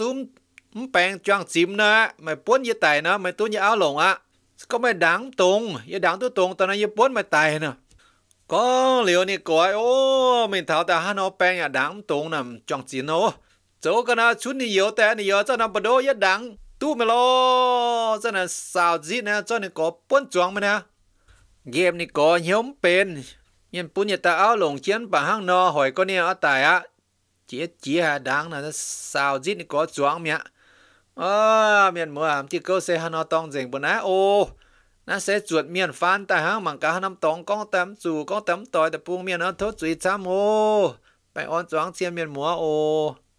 mày bèn choang chim nè, mày bốn như tài nè, mày túm như áo lồng á à. có mày đáng tung như đáng tu tung tao nói như bốn mày tài nè có liệu ni coi ô mình thảo ta hắn ô bèn nhà đáng tung nằm trong chiến ô chỗ cái nào chút ni yếu té ni yếu cho nó bật đô nhất đáng tu mày lo cho nên sao gì nè cho nên có bốn chuồng mày nè game ni có nhóm bên nhưng bốn nhà ta áo lồng chiến bằng hang no hỏi con nè ở tại á chỉ chỉ hà đáng là sao gì ni có chuồng mẹ à ờ, miền mùa hàm chỉ câu xe hắn ô tông dành bữa nãy ô nó sẽ chuột miền phan tại hang mảng cá năm tống có tấm dù có tấm tỏi tại buông miền ăn thốt dưới trăm ô bài on chiên miền múa ô